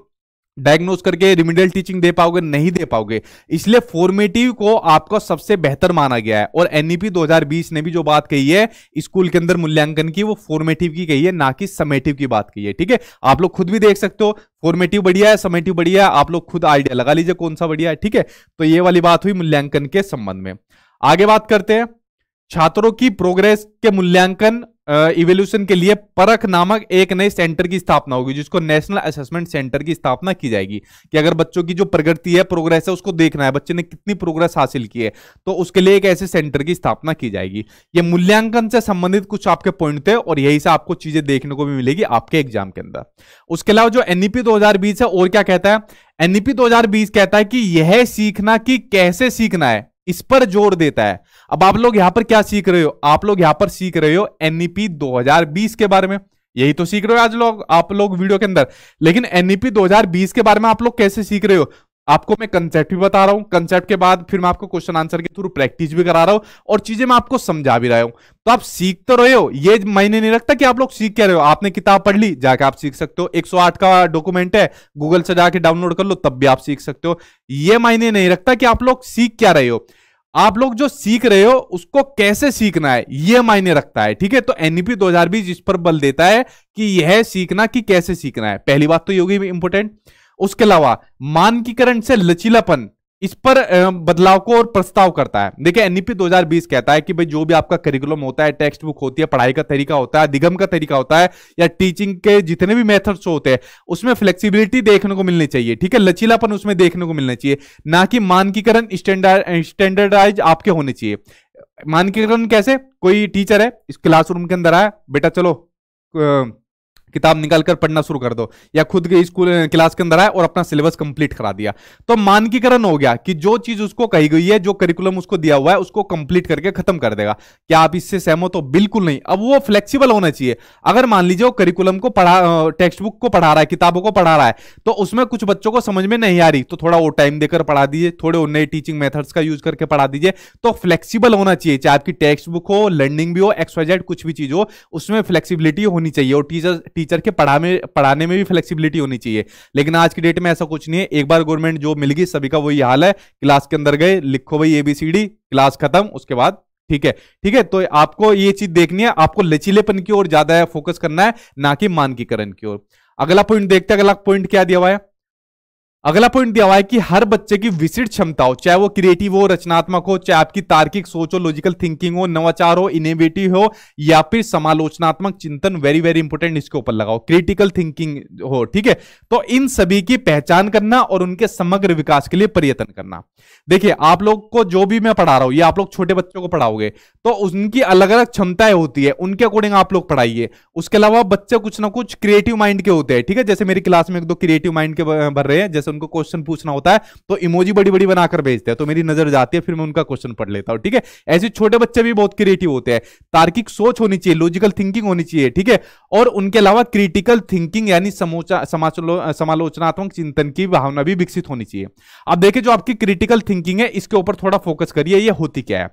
डायग्नोज करके रिमिडियल टीचिंग दे पाओगे नहीं दे पाओगे इसलिए फॉर्मेटिव को आपको सबसे बेहतर माना गया है और एनईपी 2020 ने भी जो बात कही है स्कूल के अंदर मूल्यांकन की वो फॉर्मेटिव की कही है ना कि समेटिव की बात कही है ठीक है आप लोग खुद भी देख सकते हो फॉर्मेटिव बढ़िया है समेटिव बढ़िया है आप लोग खुद आइडिया लगा लीजिए कौन सा बढ़िया है ठीक है तो ये वाली बात हुई मूल्यांकन के संबंध में आगे बात करते हैं छात्रों की प्रोग्रेस के मूल्यांकन इवेल्यूशन के लिए परख नामक एक नए सेंटर की स्थापना होगी जिसको नेशनल असेसमेंट सेंटर की स्थापना की जाएगी कि अगर बच्चों की जो प्रगति है प्रोग्रेस है उसको देखना है बच्चे ने कितनी प्रोग्रेस हासिल की है तो उसके लिए एक ऐसे सेंटर की स्थापना की जाएगी ये मूल्यांकन से संबंधित कुछ आपके पॉइंट थे और यही से आपको चीजें देखने को भी मिलेगी आपके एग्जाम के अंदर उसके अलावा जो एनईपी e दो है और क्या कहता है एनईपी e दो कहता है कि यह सीखना कि कैसे सीखना है इस पर जोर देता है अब आप लोग यहां पर क्या सीख रहे हो आप लोग यहां पर सीख रहे हो एनईपी e 2020 के बारे में यही तो सीख रहे हो आज लोग आप लोग वीडियो के अंदर लेकिन एनईपी e 2020 के बारे में आप लोग कैसे सीख रहे हो आपको मैं कंसेप्ट भी बता रहा हूं कंसेप्ट के बाद फिर मैं आपको क्वेश्चन आंसर के थ्रू प्रैक्टिस भी करा रहा हूं और चीजें मैं आपको समझा भी रहा हूं तो आप सीख तो रहे हो ये मायने नहीं रखता कि आप लोग सीख क्या रहे हो आपने किताब पढ़ ली जाके आप सीख सकते हो 108 का डॉक्यूमेंट है गूगल से जाके डाउनलोड कर लो तब भी आप सीख सकते हो ये मायने नहीं रखता कि आप लोग सीख क्या रहे हो आप लोग जो सीख रहे हो उसको कैसे सीखना है यह मायने रखता है ठीक है तो एनईपी e 2020 इस पर बल देता है कि यह सीखना कि कैसे सीखना है पहली बात तो योगी इंपोर्टेंट उसके अलावा मानकीकरण से लचीलापन इस पर बदलाव को और प्रस्ताव करता है देखिए एनईपी 2020 कहता है कि भाई जो भी आपका करिकुलम होता है टेक्स्ट बुक होती है पढ़ाई का तरीका होता है अधिगम का तरीका होता है या टीचिंग के जितने भी मेथड्स होते हैं उसमें फ्लेक्सिबिलिटी देखने को मिलनी चाहिए ठीक है लचीलापन उसमें देखने को मिलना चाहिए ना कि मानकीकरण स्टैंडर्डाइज आपके होने चाहिए मानकीकरण कैसे कोई टीचर है इस क्लासरूम के अंदर आया बेटा चलो किताब निकाल कर पढ़ना शुरू कर दो या खुद के स्कूल क्लास के अंदर आए और अपना सिलेबस कंप्लीट करा दिया तो मानकीकरण हो गया कि जो चीज उसको कही गई है जो करिकुलम उसको दिया हुआ है उसको कंप्लीट करके खत्म कर देगा क्या आप इससे सहमत हो बिल्कुल नहीं अब वो फ्लेक्सिबल होना चाहिए अगर मान लीजिए वो करिकुलम को पढ़ा टेक्स्ट बुक को पढ़ा रहा है किताबों को पढ़ा रहा है तो उसमें कुछ बच्चों को समझ में नहीं आ रही तो थोड़ा वो टाइम देकर पढ़ा दीजिए थोड़े नए टीचिंग मेथड्स का यूज करके पढ़ा दीजिए तो फ्लेक्सिबल होना चाहिए चाहे आपकी टेक्स्ट बुक हो लर्निंग भी हो एक्सवाइजेड कुछ भी चीज हो उसमें फ्लेक्सिबिलिटी होनी चाहिए और टीचर टीचर के पढ़ा में पढ़ाने में भी फ्लेक्सिबिलिटी होनी चाहिए लेकिन आज की डेट में ऐसा कुछ नहीं है एक बार गवर्नमेंट जॉब मिल गई सभी का वही हाल है क्लास के अंदर गए लिखो भाई एबीसीडी क्लास खत्म उसके बाद ठीक है ठीक है तो आपको ये चीज देखनी है आपको लचीलेपन की ओर ज्यादा फोकस करना है ना कि मानकीकरण की ओर अगला पॉइंट देखते हैं अगला पॉइंट क्या दिया हुआ है अगला पॉइंट दिया हुआ है कि हर बच्चे की विशिष्ट क्षमता हो चाहे वो क्रिएटिव हो रचनात्मक हो चाहे आपकी तार्किक सोच हो लॉजिकल थिंकिंग हो नवाचार हो इनोवेटिव हो या फिर समालोचनात्मक चिंतन वेरी वेरी इंपॉर्टेंट इसके ऊपर लगाओ क्रिटिकल थिंकिंग हो ठीक है तो इन सभी की पहचान करना और उनके समग्र विकास के लिए प्रयत्न करना देखिए आप लोग को जो भी मैं पढ़ा रहा हूं या आप लोग छोटे बच्चों को पढ़ाओगे तो उनकी अलग अलग क्षमताएं होती है उनके अकॉर्डिंग आप लोग पढ़ाइए उसके अलावा बच्चे कुछ ना कुछ क्रिएटिव माइंड के होते हैं ठीक है जैसे मेरी क्लास में एक दो क्रिएटिव माइंड के भर रहे हैं जैसे से उनको क्वेश्चन पूछना होता है तो इमोजी बड़ी बड़ी बनाकर भेजते हैं तो मेरी नजर जाती है फिर मैं उनका क्वेश्चन पढ़ लेता हूं ठीक है ऐसे छोटे बच्चे भी बहुत क्रिएटिव होते हैं तार्किक सोच होनी चाहिए लॉजिकल थिंकिंग होनी चाहिए ठीक है और उनके अलावा क्रिटिकल थिंकिंग यानी समालोचनात्मक चिंतन की भावना भी विकसित होनी चाहिए अब देखिए जो आपकी क्रिटिकल थिंकिंग है इसके ऊपर थोड़ा फोकस करिए यह होती क्या है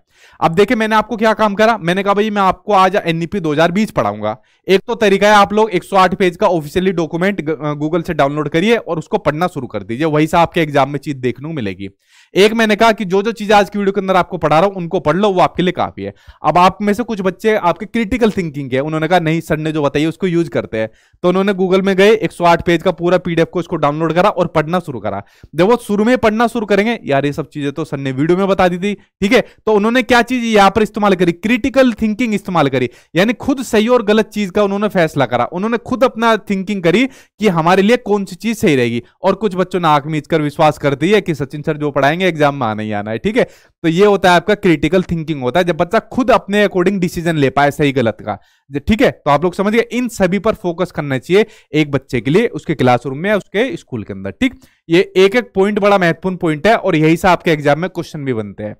अब देखिए मैंने आपको क्या काम करा मैंने कहा भाई मैं आपको आज एनईपी 2020 पढ़ाऊंगा एक तो तरीका है आप लोग 108 पेज का ऑफिशियली डॉक्यूमेंट गूगल से डाउनलोड करिए और उसको पढ़ना शुरू कर दीजिए वही से आपके एग्जाम में चीज देखने को मिलेगी एक मैंने कहा कि जो जो चीजें आज की वीडियो के अंदर आपको पढ़ा रहा हूं उनको पढ़ लो वो आपके लिए काफी है अब आप में से कुछ बच्चे आपके क्रिटिकल थिंकिंग है उन्होंने कहा नहीं सर ने जो बताइए उसको यूज करते हैं तो उन्होंने गूगल में गए एक पेज का पूरा पीडीएफ को उसको डाउनलोड करा और पढ़ना शुरू करा जब वो शुरू में पढ़ना शुरू करेंगे यार ये सब चीजें तो सर ने वीडियो में बता दी थी ठीक है तो उन्होंने क्या चीज यहाँ पर इस्तेमाल करी क्रिटिकल थिंकिंग इस्तेमाल करी यानी खुद सही और गलत चीज का उन्होंने फैसला करा उन्होंने खुद अपना थिंकिंग करी कि हमारे लिए कौन सी चीज सही रहेगी और कुछ बच्चों ने आंख मीच कर विश्वास करती है कि सचिन सर जो पढ़ाएंगे जाएंगे एग्जाम में आना ही आना है ठीक है तो ये होता है आपका क्रिटिकल थिंकिंग होता है जब बच्चा खुद अपने अकॉर्डिंग डिसीजन ले पाए सही गलत का ठीक है तो आप लोग समझिए इन सभी पर फोकस करना चाहिए एक बच्चे के लिए उसके क्लासरूम में उसके स्कूल के अंदर ठीक ये एक एक पॉइंट बड़ा महत्वपूर्ण पॉइंट है और यही से आपके एग्जाम में क्वेश्चन भी बनते हैं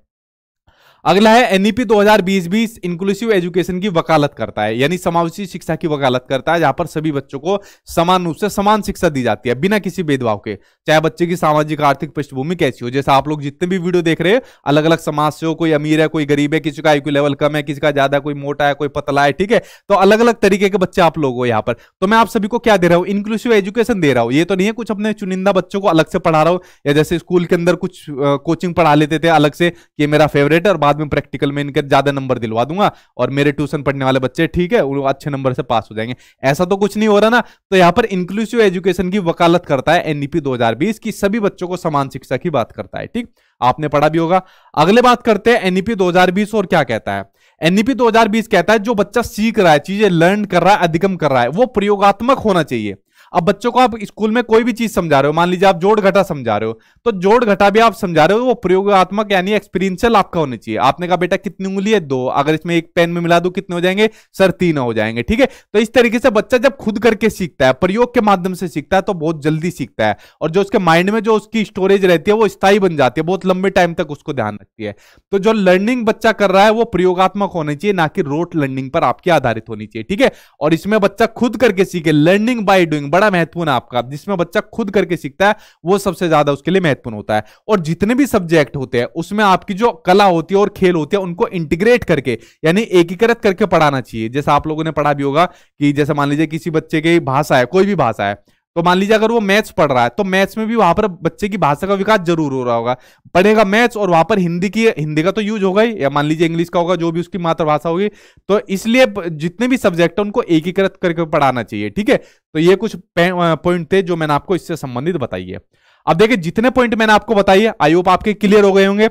अगला है एनईपी 2020 e बीस इंक्लूसिव एजुकेशन की वकालत करता है यानी समावेशी शिक्षा की वकालत करता है जहां पर सभी बच्चों को समान रूप से समान शिक्षा दी जाती है बिना किसी भेदभाव के चाहे बच्चे की सामाजिक आर्थिक पृष्ठभूमि कैसी हो जैसे आप लोग जितने भी वीडियो देख रहे हैं अलग अलग समाज से हो कोई अमीर है कोई गरीब है किसी का आईक्यू लेवल कम है किसी का ज्यादा कोई मोटा है कोई पतला है ठीक है तो अलग अलग तरीके के बच्चे आप लोग हो यहाँ पर तो मैं आप सभी को क्या दे रहा हूँ इंक्लूसिव एजुकेशन दे रहा हूँ ये तो नहीं है कुछ अपने चुनिंदा बच्चों को अलग से पढ़ा रहा हूँ या जैसे स्कूल के अंदर कुछ कोचिंग पढ़ा लेते थे अलग से ये मेरा फेवरेट है और बाद बाद में प्रैक्टिकल में इनके ज्यादा नंबर दिलवा दूंगा और मेरे ट्यूशन पढ़ने वाले बच्चे ठीक है वो अच्छे नंबर से पास हो जाएंगे ऐसा तो कुछ नहीं हो रहा ना तो यहाँ पर इंक्लूसिव एजुकेशन की वकालत करता है एनईपी e दो की सभी बच्चों को समान शिक्षा की बात करता है ठीक आपने पढ़ा भी होगा अगले बात करते हैं एनईपी e 2020 और क्या कहता है एनईपी e 2020 कहता है जो बच्चा सीख रहा है चीजें लर्न कर रहा है अधिगम कर रहा है वो प्रयोगात्मक होना चाहिए अब बच्चों को आप स्कूल में कोई भी चीज समझा रहे हो मान लीजिए आप जोड़ घटा समझा रहे हो तो जोड़ घटा भी आप समझा रहे हो वो प्रयोगात्मक यानी एक्सपीरियंशियल आपका होना चाहिए आपने कहा बेटा कितनी उंगली है दो अगर इसमें एक पेन में मिला दो कितने हो जाएंगे सर तीन हो जाएंगे ठीक है तो इस तरीके से बच्चा जब खुद करके सीखता है प्रयोग के माध्यम से सीखता है तो बहुत जल्दी सीखता है और जो उसके माइंड में जो उसकी स्टोरेज रहती है वो स्थायी बन जाती है बहुत लंबे टाइम तक उसको ध्यान रखती है तो जो लर्निंग बच्चा कर रहा है वो प्रयोगात्मक होनी चाहिए ना कि रोट लर्निंग पर आपकी आधारित होनी चाहिए ठीक है और इसमें बच्चा खुद करके सीखे लर्निंग बाय डूइंग बड़ा महत्वपूर्ण आपका जिसमें बच्चा खुद करके सीखता है वो सबसे ज्यादा उसके लिए महत्वपूर्ण होता है और जितने भी सब्जेक्ट होते हैं उसमें आपकी जो कला होती है और खेल होते हैं उनको इंटीग्रेट करके यानी एकीकृत करके पढ़ाना चाहिए जैसे आप लोगों ने पढ़ा भी होगा कि जैसे मान लीजिए किसी बच्चे की भाषा है कोई भी भाषा है तो मान लीजिए अगर वो मैथ्स पढ़ रहा है तो मैथ्स में भी वहां पर बच्चे की भाषा का विकास जरूर हो रहा होगा पढ़ेगा मैथ्स और वहां पर हिंदी की हिंदी का तो यूज होगा ही या मान लीजिए इंग्लिश का होगा जो भी उसकी मातृभाषा होगी तो इसलिए जितने भी सब्जेक्ट है उनको एकीकृत करके पढ़ाना चाहिए ठीक है तो ये कुछ पॉइंट थे जो मैंने आपको इससे संबंधित बताई है अब देखिए जितने पॉइंट मैंने आपको बताइए आई होप आपके क्लियर हो गए होंगे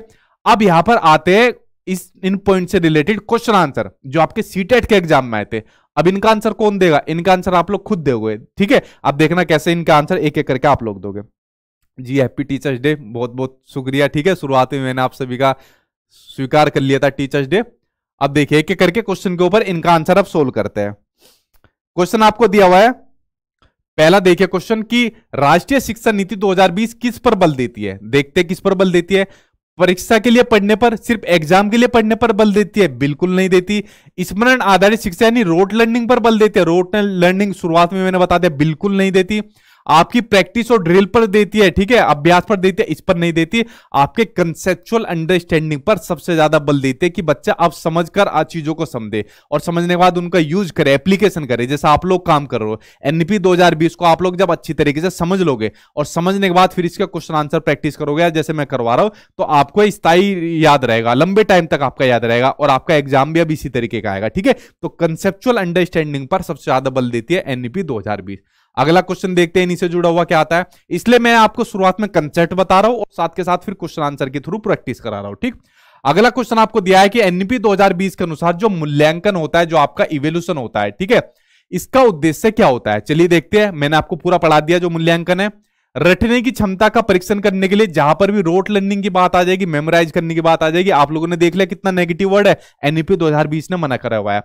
अब यहां पर आते हैं इस इन पॉइंट से रिलेटेड क्वेश्चन आंसर जो आपके सीटेट e के एग्जाम में आए थे अब इनका आंसर कौन देगा इनका आंसर आप लोग खुद दोगे ठीक है आप देखना कैसे इनका आंसर एक एक करके आप लोग दोगे जी हैप्पी टीचर्स डे बहुत बहुत शुक्रिया ठीक है शुरुआत में मैंने आप सभी का स्वीकार कर लिया था टीचर्स डे अब देखिए एक एक करके क्वेश्चन के ऊपर इनका आंसर आप सोल्व करते हैं क्वेश्चन आपको दिया हुआ है पहला देखिए क्वेश्चन कि राष्ट्रीय शिक्षा नीति 2020 किस पर बल देती है देखते किस पर बल देती है परीक्षा के लिए पढ़ने पर सिर्फ एग्जाम के लिए पढ़ने पर बल देती है बिल्कुल नहीं देती स्मरण आधारित शिक्षा यानी रोड लर्निंग पर बल देती है रोड लर्निंग शुरुआत में मैंने बता दिया बिल्कुल नहीं देती आपकी प्रैक्टिस और ड्रिल पर देती है ठीक है अभ्यास पर देती है इस पर नहीं देती आपके कंसेप्चुअल अंडरस्टैंडिंग पर सबसे ज्यादा बल देती है कि बच्चा अब समझ कर आज चीजों को समझे और समझने के बाद उनका यूज करे एप्लीकेशन करे जैसे आप लोग काम कर रहे हो एनपी बीस को आप लोग जब अच्छी तरीके से समझ लोगे और समझने के बाद फिर इसका क्वेश्चन आंसर प्रैक्टिस करोगे जैसे मैं करवा रहा हूं तो आपको स्थायी याद रहेगा लंबे टाइम तक आपका याद रहेगा और आपका एग्जाम भी अब इसी तरीके का आएगा ठीक है तो कंसेप्चुअल अंडरस्टैंडिंग पर सबसे ज्यादा बल देती है एनपी दो अगला क्वेश्चन देखते हैं इन्हीं से जुड़ा हुआ क्या आता है इसलिए मैं आपको शुरुआत में कंसेप्ट बता रहा हूं और साथ के साथ फिर क्वेश्चन आंसर के थ्रू प्रैक्टिस करा रहा हूं ठीक अगला क्वेश्चन आपको दिया है कि एनपी 2020 के अनुसार जो मूल्यांकन होता है जो आपका इवेल्यूशन होता है ठीक है इसका उद्देश्य क्या होता है चलिए देखते हैं मैंने आपको पूरा पढ़ा दिया जो मूल्यांकन है रटने की क्षमता का परीक्षण करने के लिए जहां पर भी रोट लर्निंग की बात आ जाएगी मेमोराइज करने की बात आ जाएगी आप लोगों ने देख लिया कितना नेगेटिव वर्ड है एनईपी 2020 ने मना करा हुआ है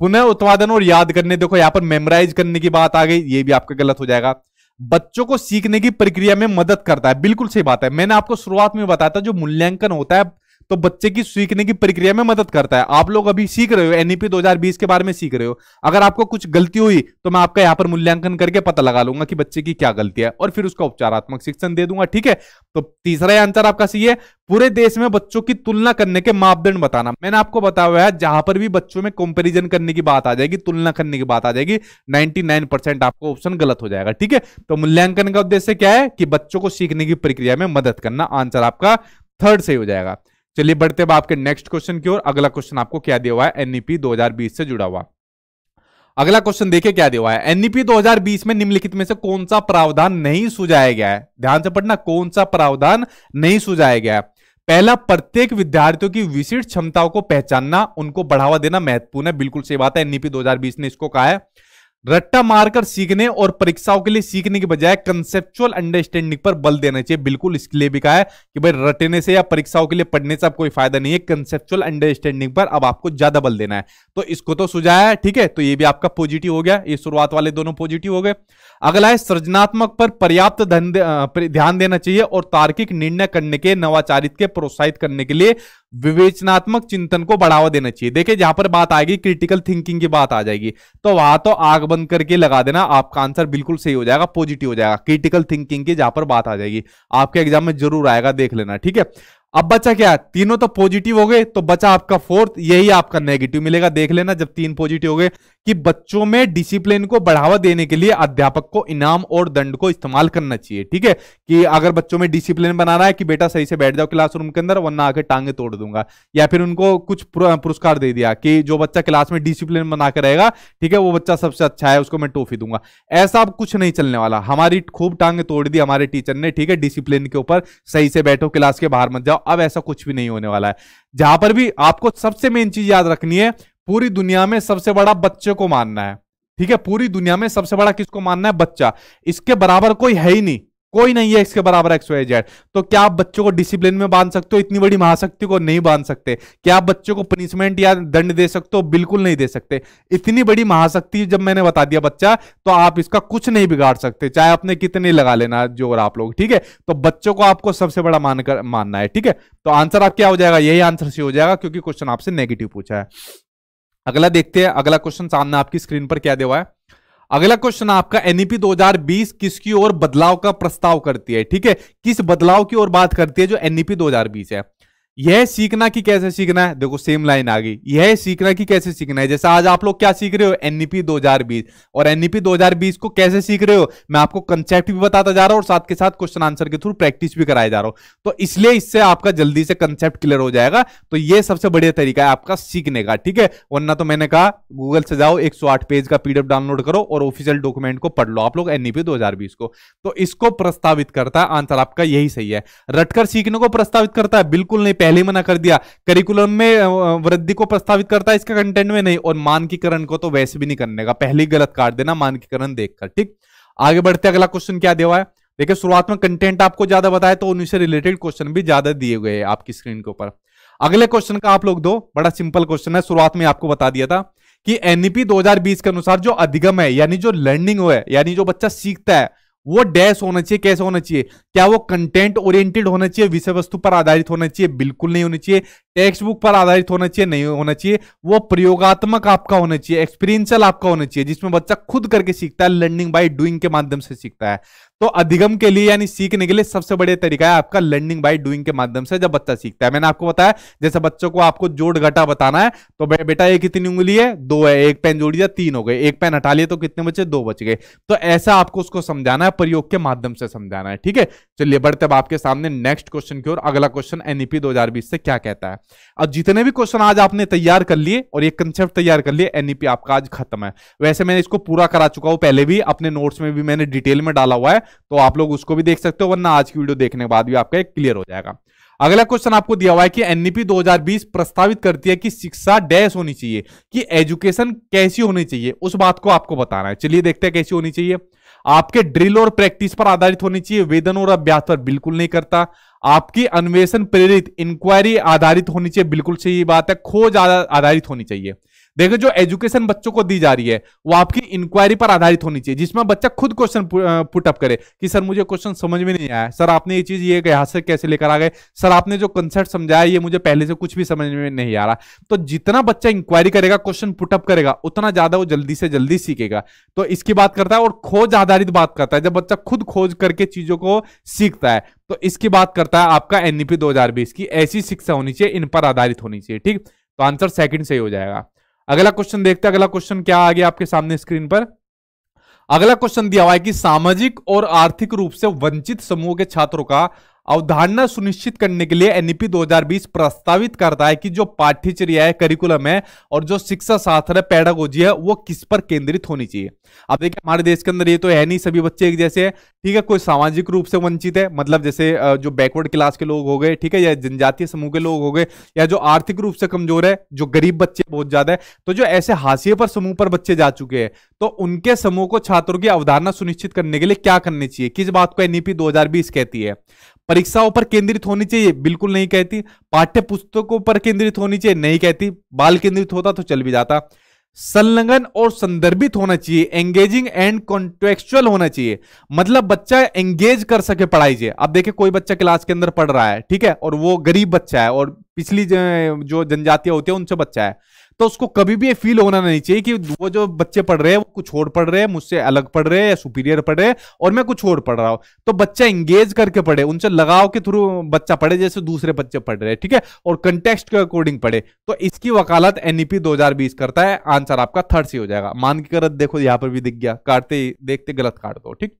पुनः उत्पादन और याद करने देखो यहां पर मेमोराइज करने की बात आ गई ये भी आपका गलत हो जाएगा बच्चों को सीखने की प्रक्रिया में मदद करता है बिल्कुल सही बात है मैंने आपको शुरुआत में बताया था जो मूल्यांकन होता है तो बच्चे की सीखने की प्रक्रिया में मदद करता है आप लोग अभी सीख रहे हो एनईपी e 2020 के बारे में सीख रहे हो अगर आपको कुछ गलती हुई तो मैं आपका यहाँ पर मूल्यांकन करके पता लगा लूंगा कि बच्चे की क्या गलती है और फिर उसका उपचारात्मक शिक्षण दे दूंगा ठीक है तो तीसरा आंसर आपका सही है पूरे देश में बच्चों की तुलना करने के मापदंड बताना मैंने आपको बताया हुआ है जहां पर भी बच्चों में कंपेरिजन करने की बात आ जाएगी तुलना करने की बात आ जाएगी 99 परसेंट आपको ऑप्शन गलत हो जाएगा ठीक है तो मूल्यांकन का उद्देश्य क्या है कि बच्चों को सीखने की प्रक्रिया में मदद करना आंसर आपका थर्ड से हो जाएगा चलिए बढ़ते अब आपके नेक्स्ट क्वेश्चन की ओर अगला क्वेश्चन आपको क्या दिया हुआ है एनईपी e 2020 से जुड़ा हुआ अगला क्वेश्चन देखिए क्या दिया हुआ है एनईपी e 2020 में निम्नलिखित में से कौन सा प्रावधान नहीं सुझाया गया है ध्यान से पढ़ना कौन सा प्रावधान नहीं सुझाया गया है पहला प्रत्येक विद्यार्थियों की विशिष्ट क्षमताओं को पहचानना उनको बढ़ावा देना महत्वपूर्ण है बिल्कुल सही बात है एनईपी e 2020 ने इसको कहा है रट्टा मारकर सीखने और परीक्षाओं के लिए सीखने के बजाय कंसेप्चुअल अंडरस्टैंडिंग पर बल देना चाहिए बिल्कुल इसके लिए भी कहा है कि भाई रटने से या परीक्षाओं के लिए पढ़ने से आप कोई फायदा नहीं है कंसेप्चुअल अंडरस्टैंडिंग पर अब आपको ज्यादा बल देना है तो इसको तो सुझाया है ठीक है तो ये भी आपका पॉजिटिव हो गया ये शुरुआत वाले दोनों पॉजिटिव हो गए अगला है सृजनात्मक पर पर्याप्त ध्यान देना चाहिए और तार्किक निर्णय करने के नवाचारित के प्रोत्साहित करने के लिए विवेचनात्मक चिंतन को बढ़ावा देना चाहिए देखिए जहां पर बात आएगी क्रिटिकल थिंकिंग की बात आ जाएगी तो वहां तो आग बंद करके लगा देना आपका आंसर बिल्कुल सही हो जाएगा पॉजिटिव हो जाएगा क्रिटिकल थिंकिंग की जहां पर बात आ जाएगी आपके एग्जाम में जरूर आएगा देख लेना ठीक है अब बचा क्या तीनों तो पॉजिटिव हो गए तो बचा आपका फोर्थ यही आपका नेगेटिव मिलेगा देख लेना जब तीन पॉजिटिव हो गए कि बच्चों में डिसिप्लिन को बढ़ावा देने के लिए अध्यापक को इनाम और दंड को इस्तेमाल करना चाहिए ठीक है कि अगर बच्चों में डिसिप्लिन बनाना है कि बेटा सही से बैठ जाओ क्लासरूम के अंदर वरना आके टांगे तोड़ दूंगा या फिर उनको कुछ पुरस्कार दे दिया कि जो बच्चा क्लास में डिसिप्लिन बना के रहेगा ठीक है वो बच्चा सबसे अच्छा है उसको मैं टोफी दूंगा ऐसा अब कुछ नहीं चलने वाला हमारी खूब टांगे तोड़ दी हमारे टीचर ने ठीक है डिसिप्लिन के ऊपर सही से बैठो क्लास के बाहर मत जाओ अब ऐसा कुछ भी नहीं होने वाला है जहां पर भी आपको सबसे मेन चीज याद रखनी है पूरी दुनिया में सबसे बड़ा बच्चे को मानना है ठीक है पूरी दुनिया में सबसे बड़ा किसको मानना है बच्चा इसके बराबर कोई है ही नहीं कोई नहीं है इसके बराबर एक्स वाई जेड तो क्या आप बच्चों को डिसिप्लिन में बांध सकते हो इतनी बड़ी महाशक्ति को नहीं बांध सकते क्या आप बच्चों को पनिशमेंट या दंड दे सकते हो बिल्कुल नहीं दे सकते इतनी बड़ी महाशक्ति जब मैंने बता दिया बच्चा तो आप इसका कुछ नहीं बिगाड़ सकते चाहे आपने कितने लगा लेना जोर आप लोग ठीक है तो बच्चों को आपको सबसे बड़ा मानकर मानना है ठीक है तो आंसर आप क्या हो जाएगा यही आंसर सी हो जाएगा क्योंकि क्वेश्चन आपसे नेगेटिव पूछा है अगला देखते हैं अगला क्वेश्चन सामने आपकी स्क्रीन पर क्या देवा है अगला क्वेश्चन आपका एनईपी e 2020 किसकी ओर बदलाव का प्रस्ताव करती है ठीक है किस बदलाव की ओर बात करती है जो एनईपी e 2020 है यह सीखना कि कैसे सीखना है देखो सेम लाइन आ गई यह सीखना कि कैसे सीखना है जैसा आज आप लोग क्या सीख रहे हो एनईपी e 2020 और एनईपी e 2020 को कैसे सीख रहे हो मैं आपको कंसेप्ट भी बताता जा रहा हूं और साथ के साथ क्वेश्चन आंसर के थ्रू प्रैक्टिस भी कराया जा रहा हूं तो इसलिए इससे आपका जल्दी से कंसेप्ट क्लियर हो जाएगा तो यह सबसे बढ़िया तरीका है आपका सीखने का ठीक है वरना तो मैंने कहा गूगल से जाओ एक पेज का पीडीएफ डाउनलोड करो और ऑफिशियल डॉक्यूमेंट को पढ़ लो आप लोग एनईपी e दो को तो इसको प्रस्तावित करता है आंसर आपका यही सही है रटकर सीखने को प्रस्तावित करता है बिल्कुल नहीं पहले ही मना कर दिया करिकुलम में वृद्धि को प्रस्तावित करता है इसका कंटेंट में नहीं और मानकीकरण को तो वैसे भी नहीं करने का पहले ही गलत काट देना मानकीकरण देखकर ठीक आगे बढ़ते अगला क्वेश्चन क्या दिया हुआ है देखिए शुरुआत में कंटेंट आपको ज्यादा बताया तो उनसे रिलेटेड क्वेश्चन भी ज्यादा दिए गए आपकी स्क्रीन के ऊपर अगले क्वेश्चन का आप लोग दो बड़ा सिंपल क्वेश्चन है शुरुआत में आपको बता दिया था कि एनईपी e 2020 के अनुसार जो अधिगम है यानी जो लर्निंग हुआ है यानी जो बच्चा सीखता है वो डैश होना चाहिए कैसे होना चाहिए क्या वो कंटेंट ओरिएंटेड होना चाहिए विषय वस्तु पर आधारित होना चाहिए बिल्कुल नहीं होना चाहिए टेक्स्ट बुक पर आधारित होना चाहिए नहीं होना चाहिए वो प्रयोगात्मक आपका होना चाहिए एक्सपीरियंशियल आपका होना चाहिए जिसमें बच्चा खुद करके सीखता है लर्निंग बाय डूइंग के माध्यम से सीखता है तो अधिगम के लिए यानी सीखने के लिए सबसे बड़े तरीका है आपका लर्निंग बाय डूइंग के माध्यम से जब बच्चा सीखता है मैंने आपको बताया जैसे बच्चों को आपको जोड़ घटा बताना है तो बेटा ये कितनी उंगली है दो है एक पेन जोड़ दिया तीन हो गए एक पेन हटा लिया तो कितने बचे दो बच गए तो ऐसा आपको उसको समझाना है प्रयोग के माध्यम से समझाना है ठीक है चलिए बढ़ते अब आपके सामने नेक्स्ट क्वेश्चन की ओर अगला क्वेश्चन एनईपी दो से क्या कहता है अब जितने भी क्वेश्चन आज आपने तैयार कर लिए और एक कंसेप्ट तैयार कर लिए एनईपी आपका आज खत्म है वैसे मैंने इसको पूरा करा चुका हूं पहले भी अपने नोट्स में भी मैंने डिटेल में डाला हुआ है तो आप लोग उसको भी देख सकते हो वरना आज की वीडियो देखने के बाद भी आपका एक क्लियर हो जाएगा अगला क्वेश्चन आपको दिया हुआ है कि एनईपी 2020 प्रस्तावित करती है कि शिक्षा डैश होनी चाहिए कि एजुकेशन कैसी होनी चाहिए उस बात को आपको बताना है चलिए देखते हैं कैसी होनी चाहिए आपके ड्रिल और प्रैक्टिस पर आधारित होनी चाहिए वेदन और अभ्यास पर बिल्कुल नहीं करता आपकी अन्वेषण प्रेरित इंक्वायरी आधारित होनी चाहिए बिल्कुल सही बात है खोज आधारित होनी चाहिए देखो जो एजुकेशन बच्चों को दी जा रही है वो आपकी इंक्वायरी पर आधारित होनी चाहिए जिसमें बच्चा खुद क्वेश्चन पुटअप करे कि सर मुझे क्वेश्चन समझ में नहीं आया सर आपने ये चीज ये यहां से कैसे लेकर आ गए सर आपने जो कंसेप्ट समझाया ये मुझे पहले से कुछ भी समझ में नहीं आ रहा तो जितना बच्चा इंक्वायरी करेगा क्वेश्चन पुटअप करेगा उतना ज्यादा वो जल्दी से जल्दी सीखेगा तो इसकी बात करता है और खोज आधारित बात करता है जब बच्चा खुद खोज करके चीजों को सीखता है तो इसकी बात करता है आपका एनईपी e 2020 की ऐसी शिक्षा होनी चाहिए इन पर आधारित होनी चाहिए ठीक तो आंसर सेकंड से ही हो जाएगा अगला क्वेश्चन देखते हैं अगला क्वेश्चन क्या आ गया आपके सामने स्क्रीन पर अगला क्वेश्चन दिया हुआ है कि सामाजिक और आर्थिक रूप से वंचित समूह के छात्रों का अवधारणा सुनिश्चित करने के लिए एनईपी e 2020 प्रस्तावित करता है कि जो पाठ्यचर्या है करिकुलम है और जो शिक्षा शास्त्र है पैडागोजी है वो किस पर केंद्रित होनी चाहिए अब देखिए हमारे देश के अंदर ये तो है नहीं सभी बच्चे एक जैसे हैं ठीक है कोई सामाजिक रूप से वंचित है मतलब जैसे जो बैकवर्ड क्लास के लोग हो गए ठीक है या जनजातीय समूह के लोग हो गए या जो आर्थिक रूप से कमजोर है जो गरीब बच्चे बहुत ज्यादा है तो जो ऐसे हाशिए पर समूह पर बच्चे जा चुके हैं तो उनके समूह को छात्रों की अवधारणा सुनिश्चित करने के लिए क्या करनी चाहिए किस बात को एनईपी e दो कहती है परीक्षाओं पर केंद्रित होनी चाहिए बिल्कुल नहीं कहती पाठ्य पुस्तकों पर केंद्रित होनी चाहिए नहीं कहती बाल केंद्रित होता तो चल भी जाता संलग्न और संदर्भित होना चाहिए एंगेजिंग एंड कॉन्टेक्चुअल होना चाहिए मतलब बच्चा एंगेज कर सके पढ़ाई से अब देखिए कोई बच्चा क्लास के अंदर पढ़ रहा है ठीक है और वो गरीब बच्चा है और पिछली जो जनजातियां होती है उनसे बच्चा है तो उसको कभी भी ये फील होना नहीं चाहिए कि वो जो बच्चे पढ़ रहे हैं वो कुछ और पढ़ रहे हैं मुझसे अलग पढ़ रहे हैं या सुपीरियर पढ़ रहे हैं और मैं कुछ और पढ़ रहा हूं तो बच्चा इंगेज करके पढ़े उनसे लगाव के थ्रू बच्चा पढ़े जैसे दूसरे बच्चे पढ़ रहे हैं ठीक है और कंटेक्स्ट के अकॉर्डिंग पढ़े तो इसकी वकालत एनईपी e दो करता है आंसर आपका थर्ड सी हो जाएगा मान की करत देखो यहाँ पर भी दिख गया काटते देखते गलत काट दो ठीक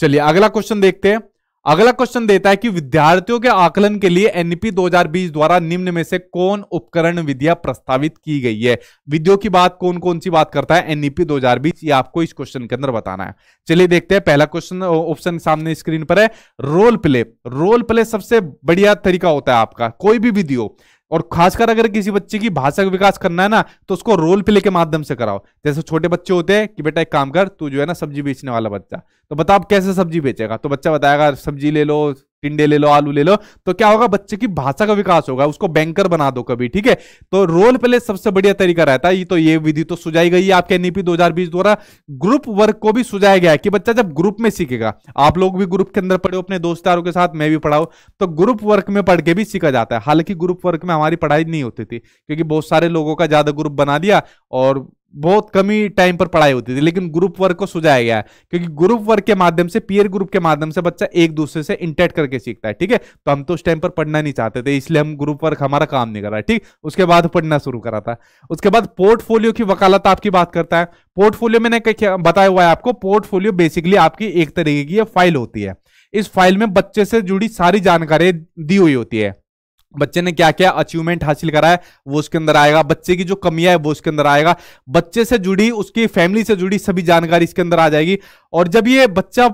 चलिए अगला क्वेश्चन देखते हैं अगला क्वेश्चन देता है कि विद्यार्थियों के आकलन के लिए एनपी 2020 द्वारा निम्न में से कौन उपकरण विधिया प्रस्तावित की गई है विधियों की बात कौन कौन सी बात करता है एनपी 2020 ये आपको इस क्वेश्चन के अंदर बताना है चलिए देखते हैं पहला क्वेश्चन ऑप्शन सामने स्क्रीन पर है रोल प्ले रोल प्ले सबसे बढ़िया तरीका होता है आपका कोई भी विधियो और खासकर अगर किसी बच्चे की भाषा का विकास करना है ना तो उसको रोल प्ले के माध्यम से कराओ जैसे छोटे बच्चे होते हैं कि बेटा एक काम कर तू जो है ना सब्जी बेचने वाला बच्चा तो बताओ कैसे सब्जी बेचेगा तो बच्चा बताएगा सब्जी ले लो टिंडे ले लो आलू ले लो तो क्या होगा बच्चे की भाषा का विकास होगा उसको बैंकर बना दो कभी ठीक है तो रोल प्ले सबसे बढ़िया तरीका रहता है ये तो ये विधि तो सुझाई गई है आपके एनईपी e 2020 द्वारा ग्रुप वर्क को भी सुझाया गया है कि बच्चा जब ग्रुप में सीखेगा आप लोग भी ग्रुप के अंदर पढ़ो अपने दोस्तारों के साथ मैं भी पढ़ाऊ तो ग्रुप वर्क में पढ़ के भी सीखा जाता है हालांकि ग्रुप वर्क में हमारी पढ़ाई नहीं होती थी क्योंकि बहुत सारे लोगों का ज्यादा ग्रुप बना दिया और बहुत कम ही टाइम पर पढ़ाई होती थी लेकिन ग्रुप वर्क को सुझाया गया है क्योंकि ग्रुप वर्क के माध्यम से पीयर ग्रुप के माध्यम से बच्चा एक दूसरे से इंटरेक्ट करके सीखता है ठीक है तो हम तो उस टाइम पर पढ़ना नहीं चाहते थे इसलिए हम ग्रुप वर्क हमारा काम नहीं कर रहा है ठीक उसके बाद पढ़ना शुरू करा था उसके बाद पोर्टफोलियो की वकालत आपकी बात करता है पोर्टफोलियो मैंने बताया हुआ है आपको पोर्टफोलियो बेसिकली आपकी एक तरीके की फाइल होती है इस फाइल में बच्चे से जुड़ी सारी जानकारी दी हुई होती है बच्चे ने क्या क्या अचीवमेंट हासिल करा है वो उसके अंदर आएगा बच्चे की जो कमियां है वो उसके अंदर आएगा बच्चे से जुड़ी उसकी फैमिली से जुड़ी सभी जानकारी इसके अंदर आ जाएगी और जब ये बच्चा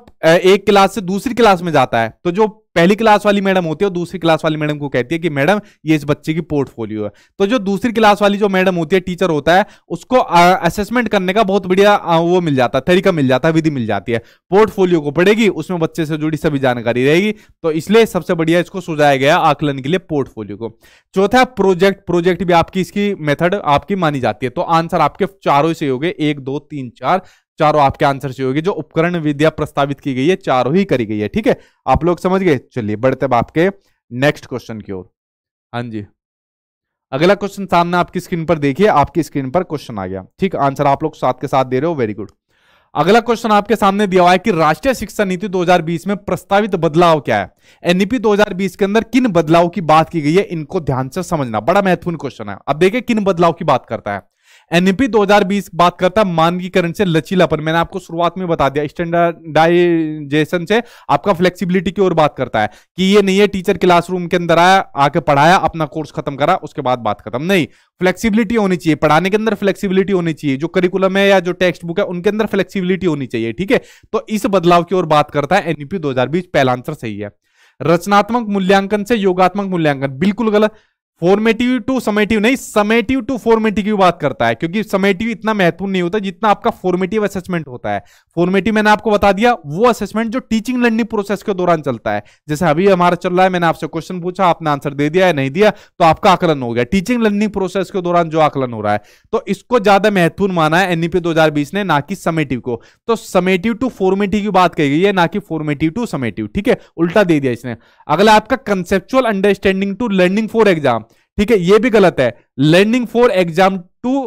एक क्लास से दूसरी क्लास में जाता है तो जो पहली क्लास वाली मैडम होती है और दूसरी क्लास वाली मैडम को कहती है कि मैडम ये इस बच्चे की पोर्टफोलियो है तो जो दूसरी क्लास वाली जो मैडम होती है टीचर होता है उसको असेसमेंट करने का बहुत बढ़िया वो मिल जाता है तरीका मिल जाता है विधि मिल जाती है पोर्टफोलियो को पड़ेगी उसमें बच्चे से जुड़ी सभी जानकारी रहेगी तो इसलिए सबसे बढ़िया इसको सुझाया गया आकलन के लिए पोर्टफोलियो को चौथा प्रोजेक्ट प्रोजेक्ट भी आपकी इसकी मेथड आपकी मानी जाती है तो आंसर आपके चारों से हो गए एक दो तीन चार चारों आपके आंसर से होगी जो उपकरण विद्या प्रस्तावित की गई है चारों ही करी गई है ठीक है आप लोग समझ गए चलिए बढ़ते अब आपके नेक्स्ट क्वेश्चन की ओर हाँ जी अगला क्वेश्चन सामने आपकी स्क्रीन पर देखिए आपकी स्क्रीन पर क्वेश्चन आ गया ठीक आंसर आप लोग साथ के साथ दे रहे हो वेरी गुड अगला क्वेश्चन आपके सामने दिया हुआ है कि राष्ट्रीय शिक्षा नीति 2020 में प्रस्तावित बदलाव क्या है एनईपी 2020 के अंदर किन बदलाव की बात की गई है इनको ध्यान से समझना बड़ा महत्वपूर्ण क्वेश्चन है अब देखिए किन बदलाव की बात करता है एनईपी 2020 बात करता है मानकीकरण से लचीलापन मैंने आपको शुरुआत में बता दिया स्टैंडर्डाइजेशन से आपका फ्लेक्सिबिलिटी की ओर बात करता है कि ये नहीं है टीचर क्लासरूम के अंदर आया आके पढ़ाया अपना कोर्स खत्म करा उसके बाद बात खत्म नहीं फ्लेक्सिबिलिटी होनी चाहिए पढ़ाने के अंदर फ्लेक्सिबिलिटी होनी चाहिए जो करिकुलम है या जो टेक्स्ट बुक है उनके अंदर फ्लेक्सिबिलिटी होनी चाहिए ठीक है तो इस बदलाव की ओर बात करता है एनईपी दो पहला आंसर सही है रचनात्मक मूल्यांकन से योगात्मक मूल्यांकन बिल्कुल गलत फॉर्मेटिव टू समेटिव नहीं समेटिव टू फॉर्मेटिव की बात करता है क्योंकि समेटिव इतना महत्वपूर्ण नहीं होता जितना आपका फॉर्मेटिव असेसमेंट होता है फॉर्मेटिव मैंने आपको बता दिया वो असेसमेंट जो टीचिंग लर्निंग प्रोसेस के दौरान चलता है जैसे अभी हमारा चल रहा है मैंने आपसे क्वेश्चन पूछा आपने आंसर दे दिया या नहीं दिया तो आपका आकलन हो गया टीचिंग लर्निंग प्रोसेस के दौरान जो आकलन हो रहा है तो इसको ज्यादा महत्वपूर्ण माना है एनईपी दो ने ना कि समेटिव को तो समेटिव टू फॉर्मेटिव की बात कही गई है ना कि फॉर्मेटिव टू समेटिव ठीक है उल्टा दे दिया इसने अगला आपका conceptual understanding to learning for exam ठीक है ये भी गलत है learning for exam to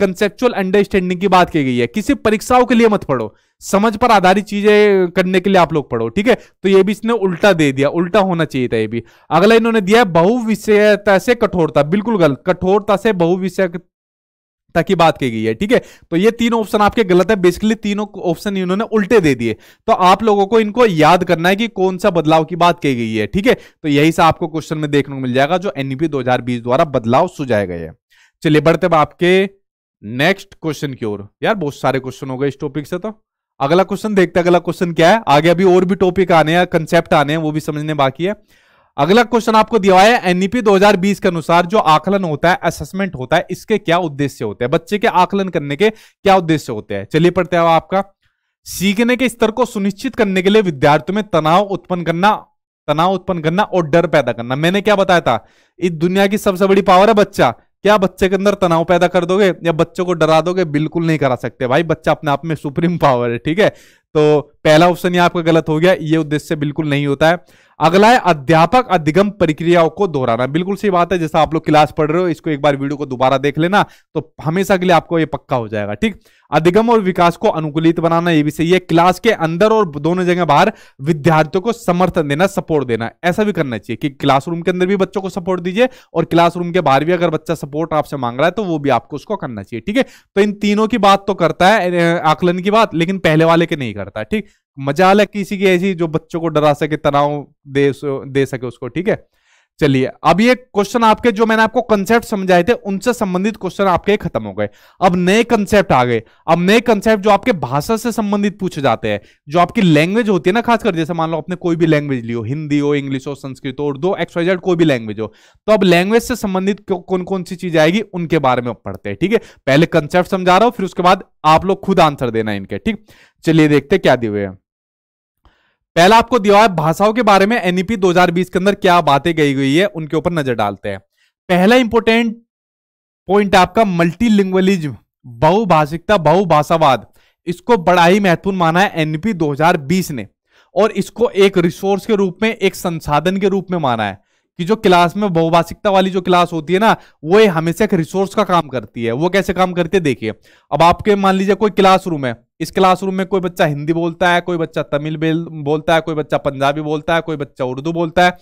conceptual understanding की बात की गई है किसी परीक्षाओं के लिए मत पढ़ो समझ पर आधारित चीजें करने के लिए आप लोग पढ़ो ठीक है तो ये भी इसने उल्टा दे दिया उल्टा होना चाहिए था ये भी अगला इन्होंने दिया बहुविषयता से कठोरता बिल्कुल गलत कठोरता से बहुविषयता तक की बात की गई है ठीक है तो ये तीन ऑप्शन आपके गलत है बेसिकली तीनों ऑप्शन इन्होंने उल्टे दे दिए तो आप लोगों को इनको याद करना है कि कौन सा बदलाव की बात की गई है ठीक है तो यही से आपको क्वेश्चन में देखने को मिल जाएगा जो एनईपी e दो द्वारा बदलाव सुझाए गए हैं चलिए बढ़ते हैं आपके नेक्स्ट क्वेश्चन की ओर यार बहुत सारे क्वेश्चन हो गए इस टॉपिक से तो अगला क्वेश्चन देखते हैं अगला क्वेश्चन क्या है आगे अभी और भी टॉपिक आने हैं कंसेप्ट आने हैं वो भी समझने बाकी है अगला क्वेश्चन आपको दिया है एनईपी e 2020 के अनुसार जो आकलन होता है असेसमेंट होता है इसके क्या उद्देश्य होते हैं बच्चे के आकलन करने के क्या उद्देश्य होते हैं चलिए पढ़ते हैं आपका सीखने के स्तर को सुनिश्चित करने के लिए विद्यार्थियों में तनाव उत्पन्न करना तनाव उत्पन्न करना और डर पैदा करना मैंने क्या बताया था इस दुनिया की सबसे बड़ी पावर है बच्चा क्या बच्चे के अंदर तनाव पैदा कर दोगे या बच्चों को डरा दोगे बिल्कुल नहीं करा सकते भाई बच्चा अपने आप में सुप्रीम पावर है ठीक है तो पहला ऑप्शन ये आपका गलत हो गया ये उद्देश्य बिल्कुल नहीं होता है अगला है अध्यापक अधिगम प्रक्रियाओं को दोहराना बिल्कुल सही बात है जैसा आप लोग क्लास पढ़ रहे हो इसको एक बार वीडियो को दोबारा देख लेना तो हमेशा के लिए आपको ये पक्का हो जाएगा ठीक अधिगम और विकास को अनुकूलित बनाना ये भी सही है क्लास के अंदर और दोनों जगह बाहर विद्यार्थियों को समर्थन देना सपोर्ट देना ऐसा भी करना चाहिए कि क्लासरूम के अंदर भी बच्चों को सपोर्ट दीजिए और क्लासरूम के बाहर भी अगर बच्चा सपोर्ट आपसे मांग रहा है तो वो भी आपको उसको करना चाहिए ठीक है तो इन तीनों की बात तो करता है आकलन की बात लेकिन पहले वाले के नहीं करता ठीक मजा अलग किसी की ऐसी जो बच्चों को डरा सके तनाव दे दे सके उसको ठीक है चलिए अब ये क्वेश्चन आपके जो मैंने आपको कंसेप्ट समझाए थे उनसे संबंधित क्वेश्चन आपके खत्म हो गए अब नए कंसेप्ट आ गए अब नए कंसेप्ट जो आपके भाषा से संबंधित पूछे जाते हैं जो आपकी लैंग्वेज होती है ना खासकर जैसे मान लो आपने कोई भी लैंग्वेज ली हो हिंदी हो इंग्लिश हो संस्कृत हो उर्दू एक्सवाइजेड कोई भी लैंग्वेज हो तो अब लैंग्वेज से संबंधित कौन कौन सी चीज आएगी उनके बारे में पढ़ते हैं ठीक है पहले कंसेप्ट समझा रहा हूं फिर उसके बाद आप लोग खुद आंसर देना इनके ठीक चलिए देखते क्या दिए हुए हैं पहला आपको दिया है भाषाओं के बारे में एनईपी e 2020 के अंदर क्या बातें गई गई है उनके ऊपर नजर डालते हैं पहला इंपोर्टेंट पॉइंट आपका मल्टीलिंग्वलिज्म बहुभाषिकता बहुभाषावाद इसको बड़ा ही महत्वपूर्ण माना है एनईपी e 2020 ने और इसको एक रिसोर्स के रूप में एक संसाधन के रूप में माना है कि जो क्लास में बहुभाषिकता वाली जो क्लास होती है ना वो हमेशा एक रिसोर्स का काम करती है वो कैसे काम करती है देखिए अब आपके मान लीजिए कोई क्लासरूम है इस क्लासरूम में कोई बच्चा हिंदी बोलता है कोई बच्चा तमिल बोलता है कोई बच्चा पंजाबी बोलता है कोई बच्चा उर्दू बोलता है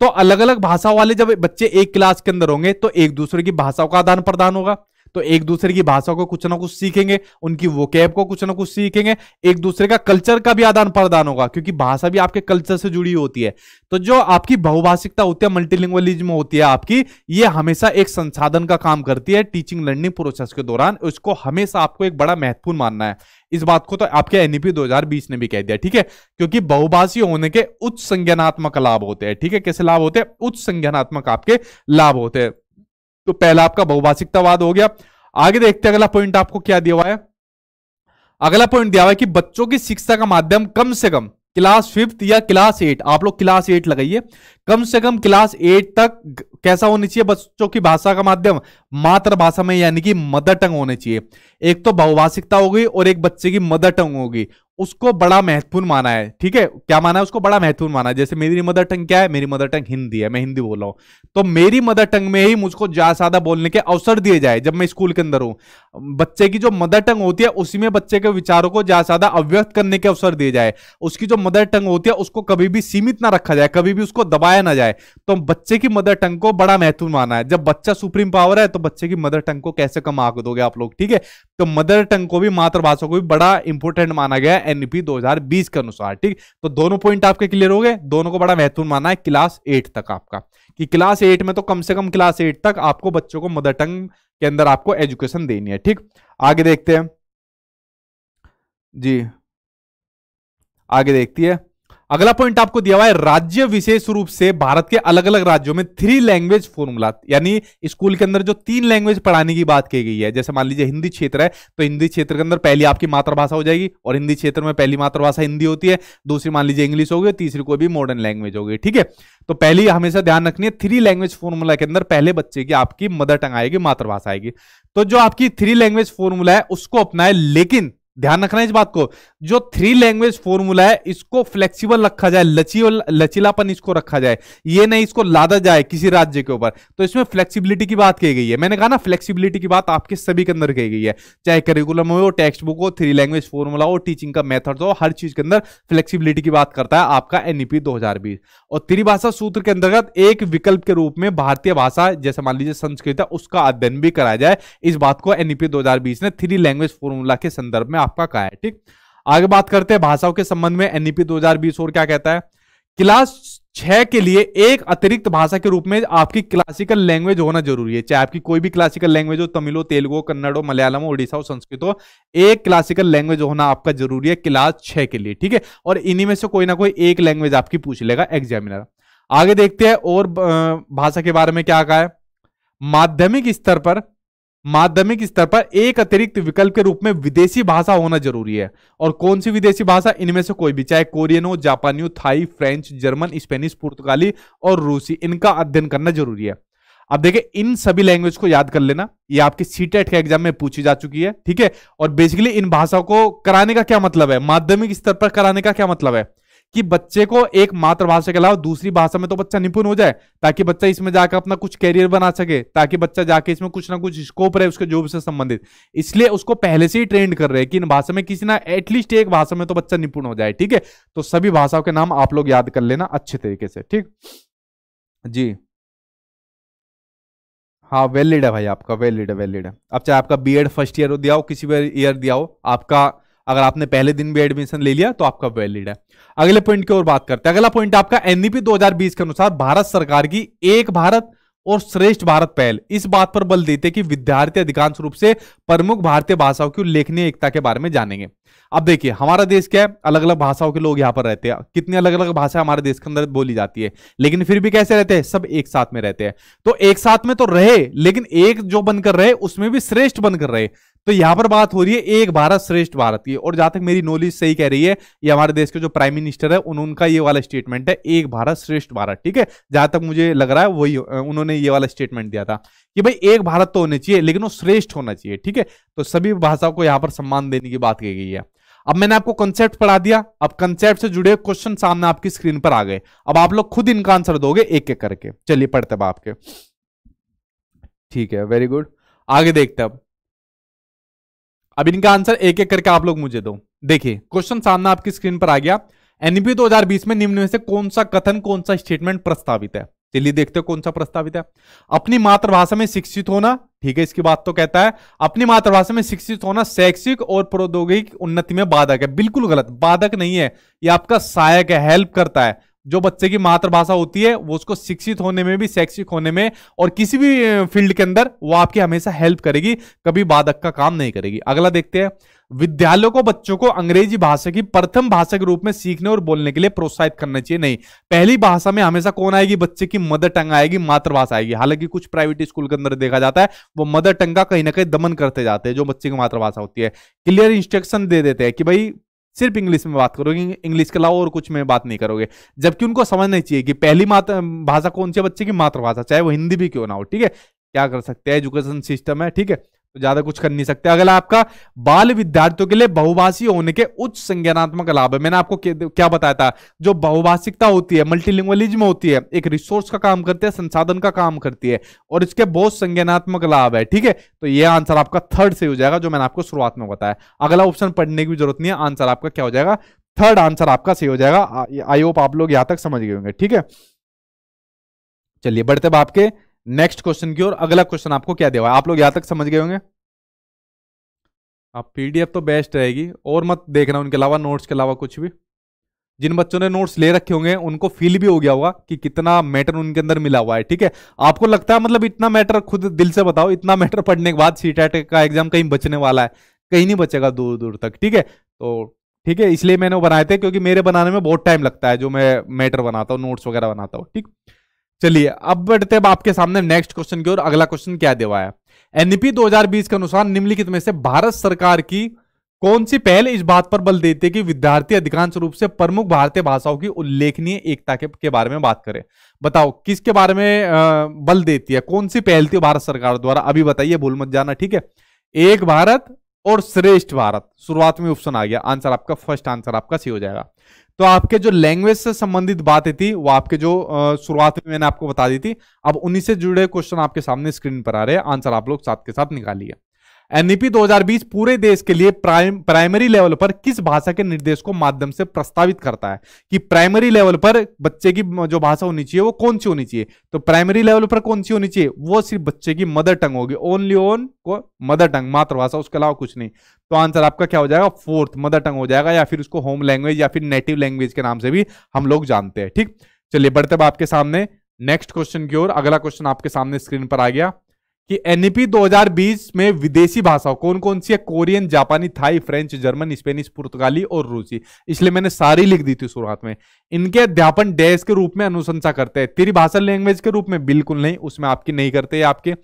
तो अलग अलग भाषा वाले जब बच्चे एक क्लास के अंदर होंगे तो एक दूसरे की भाषाओं का आदान प्रदान होगा तो एक दूसरे की भाषा को कुछ ना कुछ सीखेंगे उनकी वोकैब को कुछ ना कुछ सीखेंगे एक दूसरे का कल्चर का भी आदान प्रदान होगा क्योंकि भाषा भी आपके कल्चर से जुड़ी होती है तो जो आपकी बहुभाषिकता होती है मल्टीलिंग्वलिज्म होती है आपकी ये हमेशा एक संसाधन का काम करती है टीचिंग लर्निंग प्रोसेस के दौरान उसको हमेशा आपको एक बड़ा महत्वपूर्ण मानना है इस बात को तो आपके एनईपी e 2020 ने भी कह दिया ठीक है क्योंकि बहुभाषी होने के उच्च संज्ञानात्मक लाभ होते हैं ठीक है कैसे लाभ होते हैं उच्च संज्ञानात्मक आपके लाभ होते हैं तो पहला आपका बहुभाषिकतावाद हो गया आगे देखते हैं अगला पॉइंट आपको क्या दिया हुआ है अगला पॉइंट दिया हुआ है कि बच्चों की शिक्षा का माध्यम कम से कम क्लास फिफ्थ या क्लास एट आप लोग क्लास एट लगाइए कम से कम क्लास एट तक कैसा होनी चाहिए बच्चों की भाषा का माध्यम मातृभाषा में यानी कि मदर टंग होनी चाहिए एक तो बहुभाषिकता होगी और एक बच्चे की मदर टंग होगी उसको बड़ा महत्वपूर्ण माना है ठीक है क्या माना है उसको बड़ा महत्वपूर्ण माना है जैसे मेरी मदर टंग क्या है मेरी मदर टंग हिंदी है मैं हिंदी बोल रहा हूं तो मेरी मदर टंग में ही मुझको ज्यादा बोलने के अवसर दिए जाए जब मैं स्कूल के अंदर हूं बच्चे की जो मदर टंग होती है उसी में बच्चे के विचारों को ज्यादा ज्यादा अव्यक्त करने के अवसर दिए जाए उसकी जो मदर टंग होती है उसको कभी भी सीमित ना रखा जाए कभी भी उसको दबाया ना जाए तो बच्चे की मदर टंग को बड़ा महत्व माना है जब बच्चा सुप्रीम पावर है तो बच्चे की मदर टंग को कैसे कम आग दोगे आप लोग ठीक है तो मदर टंग को भी मातृभाषा को भी बड़ा इंपोर्टेंट माना गया है एनपी दो के अनुसार ठीक तो दोनों पॉइंट आपके क्लियर हो गए दोनों को बड़ा महत्व माना है क्लास एट तक आपका कि क्लास एट में तो कम से कम क्लास एट तक आपको बच्चों को मदर टंग के अंदर आपको एजुकेशन देनी है ठीक आगे देखते हैं जी आगे देखती है अगला पॉइंट आपको दिया हुआ है राज्य विशेष रूप से भारत के अलग अलग राज्यों में थ्री लैंग्वेज फॉर्मूला यानी स्कूल के अंदर जो तीन लैंग्वेज पढ़ाने की बात की गई है जैसे मान लीजिए हिंदी क्षेत्र है तो हिंदी क्षेत्र के अंदर पहली आपकी मातृभाषा हो जाएगी और हिंदी क्षेत्र में पहली मातृभाषा हिंदी होती है दूसरी मान लीजिए इंग्लिश हो गई तीसरी कोई भी मॉडर्न लैंग्वेज हो गई ठीक है तो पहली हमेशा ध्यान रखनी है थ्री लैंग्वेज फॉर्मूला के अंदर पहले बच्चे की आपकी मदर टंग आएगी मातृभाषा आएगी तो जो आपकी थ्री लैंग्वेज फॉर्मूला है उसको अपनाए लेकिन ध्यान रखना इस बात को जो थ्री लैंग्वेज फॉर्मूला है इसको फ्लेक्सिबल रखा जाए लची लचीलापन इसको रखा जाए ये नहीं इसको लादा जाए किसी राज्य के ऊपर तो इसमें फ्लेक्सिबिलिटी की बात कही गई है मैंने कहा ना फ्लेक्सिबिलिटी की बात आपके सभी के अंदर कही गई है चाहे करिकुलम हो टेक्स्ट बुक हो थ्री लैंग्वेज फॉर्मूला हो टीचिंग का मेथड हो हर चीज के अंदर फ्लेक्सीबिलिटी की बात करता है आपका एनईपी e दो और त्रिभाषा सूत्र के अंतर्गत एक विकल्प के रूप में भारतीय भाषा जैसे मान लीजिए संस्कृत है उसका अध्ययन भी कराया जाए इस बात को एनईपी e दो ने थ्री लैंग्वेज फॉर्मूला के संदर्भ में आपका कहा है ठीक आगे बात करते हैं भाषाओं के संबंध में एनईपी 2020 और क्या कहता है क्लास छह के लिए एक अतिरिक्त भाषा के रूप में आपकी क्लासिकल लैंग्वेज होना जरूरी है चाहे आपकी कोई भी क्लासिकल लैंग्वेज हो तमिल हो तेलुगु कन्नड़ हो मलयालम हो उड़ीसा हो संस्कृत हो एक क्लासिकल लैंग्वेज होना आपका जरूरी है क्लास छह के लिए ठीक है और इन्हीं में से कोई ना कोई एक लैंग्वेज आपकी पूछ लेगा एग्जामिनर आगे देखते हैं और भाषा के बारे में क्या कहा है माध्यमिक स्तर पर माध्यमिक स्तर पर एक अतिरिक्त विकल्प के रूप में विदेशी भाषा होना जरूरी है और कौन सी विदेशी भाषा इनमें से कोई भी चाहे कोरियन हो जापानी हो थाई फ्रेंच जर्मन स्पेनिश पुर्तगाली और रूसी इनका अध्ययन करना जरूरी है अब देखिए इन सभी लैंग्वेज को याद कर लेना ये आपके सीटेट e के एग्जाम में पूछी जा चुकी है ठीक है और बेसिकली इन भाषाओं को कराने का क्या मतलब है माध्यमिक स्तर पर कराने का क्या मतलब है कि बच्चे को एक मातृभाषा के अलावा दूसरी भाषा में तो बच्चा निपुण हो जाए ताकि बच्चा इसमें जाकर अपना कुछ कैरियर बना सके ताकि बच्चा जाके इसमें कुछ ना कुछ स्कोप रहे उसके जॉब से संबंधित इसलिए उसको पहले से ही ट्रेंड कर रहे हैं कि इन भाषा में किसी ना एटलीस्ट एक भाषा में तो बच्चा निपुण हो जाए ठीक है तो सभी भाषाओं के नाम आप लोग याद कर लेना अच्छे तरीके से ठीक जी हाँ वैलिड है भाई आपका वैलिड है वैलिड है अब चाहे आपका बी फर्स्ट ईयर दिया हो किसी भी ईयर दिया हो आपका अगर आपने पहले दिन भी एडमिशन ले लिया तो आपका वैलिड है अगले पॉइंट की ओर बात करते हैं अगला पॉइंट आपका एनईपी e 2020 के अनुसार भारत सरकार की एक भारत और श्रेष्ठ भारत पहल इस बात पर बल देते कि विद्यार्थी अधिकांश रूप से प्रमुख भारतीय भाषाओं की उल्लेखनीय एकता के बारे में जानेंगे अब देखिए हमारा देश क्या है अलग अलग भाषाओं के लोग यहाँ पर रहते हैं कितनी अलग अलग भाषा हमारे देश के अंदर बोली जाती है लेकिन फिर भी कैसे रहते हैं सब एक साथ में रहते हैं तो एक साथ में तो रहे लेकिन एक जो बनकर रहे उसमें भी श्रेष्ठ बनकर रहे तो यहां पर बात हो रही है एक भारत श्रेष्ठ भारत की और जहां तक मेरी नॉलेज सही कह रही है ये हमारे देश के जो प्राइम मिनिस्टर है उनका ये वाला स्टेटमेंट है एक भारत श्रेष्ठ भारत ठीक है जहां तक मुझे लग रहा है वही उन्होंने ये वाला स्टेटमेंट दिया था कि भाई एक भारत तो होना चाहिए लेकिन वो श्रेष्ठ होना चाहिए ठीक है तो सभी भाषाओं को यहां पर सम्मान देने की बात की गई है अब मैंने आपको कंसेप्ट पढ़ा दिया अब कंसेप्ट से जुड़े क्वेश्चन सामने आपकी स्क्रीन पर आ गए अब आप लोग खुद इनका आंसर दोगे एक एक करके चलिए पढ़ते हैं आपके ठीक है वेरी गुड आगे देखते अब अब इनका आंसर एक एक करके आप लोग मुझे दो देखिए क्वेश्चन सामने आपकी स्क्रीन पर आ गया एनपी 2020 में निम्न में से कौन सा कथन कौन सा स्टेटमेंट प्रस्तावित है चलिए देखते हो कौन सा प्रस्तावित है अपनी मातृभाषा में शिक्षित होना ठीक है इसकी बात तो कहता है अपनी मातृभाषा में शिक्षित होना शैक्षिक और प्रौद्योगिक उन्नति में बाधक है बिल्कुल गलत बाधक नहीं है यह आपका सहायक है हेल्प करता है जो बच्चे की मातृभाषा होती है वो उसको शिक्षित होने में भी शैक्षिक होने में और किसी भी फील्ड के अंदर वो आपकी हमेशा हेल्प करेगी कभी बाधक का काम नहीं करेगी अगला देखते हैं विद्यालयों को बच्चों को अंग्रेजी भाषा की प्रथम भाषा के रूप में सीखने और बोलने के लिए प्रोत्साहित करना चाहिए नहीं पहली भाषा में हमेशा कौन आएगी बच्चे की मदर टंग आएगी मातृभाषा आएगी हालांकि कुछ प्राइवेट स्कूल के अंदर देखा जाता है वो मदर टंग का कहीं ना कहीं दमन करते जाते हैं जो बच्चे की मातृभाषा होती है क्लियर इंस्ट्रक्शन दे देते हैं कि भाई सिर्फ इंग्लिश में बात करोगे इंग्लिश के अलावा और कुछ में बात नहीं करोगे जबकि उनको समझना चाहिए कि पहली मात्र भाषा कौन सी बच्चे की मातृभाषा चाहे वो हिंदी भी क्यों ना हो ठीक है क्या कर सकते हैं एजुकेशन सिस्टम है ठीक है तो ज्यादा कुछ कर नहीं सकते अगला आपका बाल विद्यार्थियों के लिए बहुभाषी होने के उच्च संज्ञानात्मक लाभ है मैंने आपको क्या बताया था जो बहुभाषिकता होती है मल्टीलिंग्वलिज्म होती है एक रिसोर्स का काम करती है संसाधन का काम करती है और इसके बहुत संज्ञानात्मक लाभ है ठीक है तो यह आंसर आपका थर्ड से हो जाएगा जो मैंने आपको शुरुआत में बताया अगला ऑप्शन पढ़ने की जरूरत नहीं है आंसर आपका क्या हो जाएगा थर्ड आंसर आपका सही हो जाएगा आई होप आप लोग यहां तक समझ गए होंगे ठीक है चलिए बढ़ते बाप के नेक्स्ट क्वेश्चन की और अगला क्वेश्चन आपको क्या दिया हुआ आप लोग यहां तक समझ गए होंगे आप पीडीएफ तो बेस्ट रहेगी और मत देखना उनके अलावा नोट्स के अलावा कुछ भी जिन बच्चों ने नोट्स ले रखे होंगे उनको फील भी हो गया होगा कि कितना मैटर उनके अंदर मिला हुआ है ठीक है आपको लगता है मतलब इतना मैटर खुद दिल से बताओ इतना मैटर पढ़ने के बाद सी का एग्जाम कहीं बचने वाला है कहीं नहीं बचेगा दूर दूर तक ठीक है तो ठीक है इसलिए मैंने वो बनाए थे क्योंकि मेरे बनाने में बहुत टाइम लगता है जो मैं मैटर बनाता हूँ नोट्स वगैरह बनाता हूँ ठीक चलिए अब बढ़ते हैं आपके सामने नेक्स्ट क्वेश्चन की ओर अगला क्वेश्चन क्या देवा है एनपी e 2020 के अनुसार निम्नलिखित में से भारत सरकार की कौन सी पहल इस बात पर बल देती है कि विद्यार्थी अधिकांश रूप से प्रमुख भारतीय भाषाओं की उल्लेखनीय एकता के, के बारे में बात करें बताओ किसके बारे में बल देती है कौन सी पहल थी भारत सरकार द्वारा अभी बताइए भूल मत जाना ठीक है एक भारत और श्रेष्ठ भारत शुरुआत में ऑप्शन आ गया आंसर आपका फर्स्ट आंसर आपका सी हो जाएगा तो आपके जो लैंग्वेज से संबंधित बातें थी वो आपके जो शुरुआत में मैंने आपको बता दी थी अब उन्हीं से जुड़े क्वेश्चन आपके सामने स्क्रीन पर आ रहे हैं आंसर आप लोग साथ के साथ निकालिए एनईपी 2020 पूरे देश के लिए प्राइम प्राइमरी लेवल पर किस भाषा के निर्देश को माध्यम से प्रस्तावित करता है कि प्राइमरी लेवल पर बच्चे की जो भाषा होनी चाहिए वो कौन सी होनी चाहिए तो प्राइमरी लेवल पर कौन सी होनी चाहिए वो सिर्फ बच्चे की मदर टंग होगी ओनली ओन को मदर टंग मातृभाषा उसके अलावा कुछ नहीं तो आंसर आपका क्या हो जाएगा फोर्थ मदर टंग हो जाएगा या फिर उसको होम लैंग्वेज या फिर नेटिव लैंग्वेज के नाम से भी हम लोग जानते हैं ठीक चलिए बढ़ते आपके सामने नेक्स्ट क्वेश्चन की ओर अगला क्वेश्चन आपके सामने स्क्रीन पर आ गया कि एनईपी e 2020 में विदेशी भाषाओं कौन कौन सी है कोरियन जापानी थाई फ्रेंच जर्मन स्पेनिश पुर्तगाली और रूसी इसलिए मैंने सारी लिख दी थी शुरुआत में इनके अध्यापन डैश के रूप में अनुशंसा करते हैं त्रिभाषा लैंग्वेज के रूप में बिल्कुल नहीं उसमें आपकी नहीं करते आपके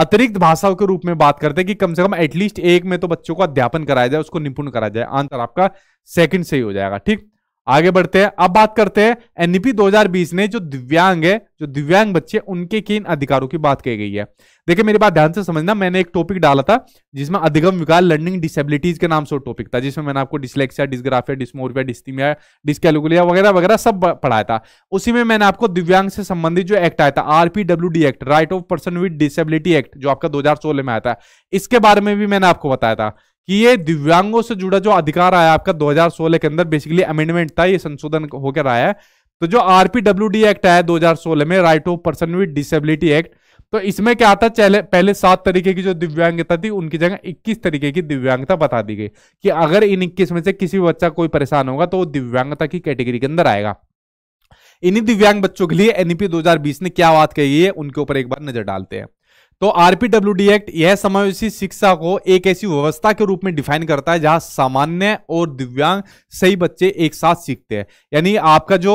अतिरिक्त भाषाओं के रूप में बात करते हैं कि कम से कम एटलीस्ट एक में तो बच्चों को अध्यापन कराया जाए उसको निपुण कराया जाए आंसर आपका सेकंड से ही हो जाएगा ठीक आगे बढ़ते हैं अब बात करते हैं एनपी 2020 ने जो दिव्यांग है जो दिव्यांग बच्चे उनके किन अधिकारों की बात की गई है देखिए मेरी बात ध्यान से समझना मैंने एक टॉपिक डाला था जिसमें अधिगम विकार लर्निंग डिसेबिलिटीज के नाम से टॉपिक था जिसमें मैंने आपको dyslexia dysgraphia dysmorphia dysthymia dyscalculia वगैरह वगैरह सब पढ़ाया था उसी में मैंने आपको दिव्यांग से संबंधित जो एक्ट आया था RPWD act right of person with disability act जो आपका दो में आया था इसके बारे में भी मैंने आपको बताया था कि ये दिव्यांगों से जुड़ा जो अधिकार आया आपका 2016 के अंदर बेसिकली अमेंडमेंट था ये संशोधन होकर आया है तो जो डी एक्ट आया 2016 में right of person with disability act तो इसमें क्या था चले पहले सात तरीके की जो दिव्यांगता थी उनकी जगह इक्कीस तरीके की दिव्यांगता बता दी गई कि अगर इन इक्कीस में से किसी बच्चा कोई परेशान होगा तो वो दिव्यांगता की कैटेगरी के अंदर आएगा इन्हीं दिव्यांग बच्चों के लिए एनईपी e 2020 ने क्या बात कही है उनके ऊपर एक बार नजर डालते हैं तो डी एक्ट यह समावेशी शिक्षा को एक ऐसी व्यवस्था के रूप में डिफाइन करता है जहां सामान्य और दिव्यांग सही बच्चे एक साथ सीखते हैं यानी आपका जो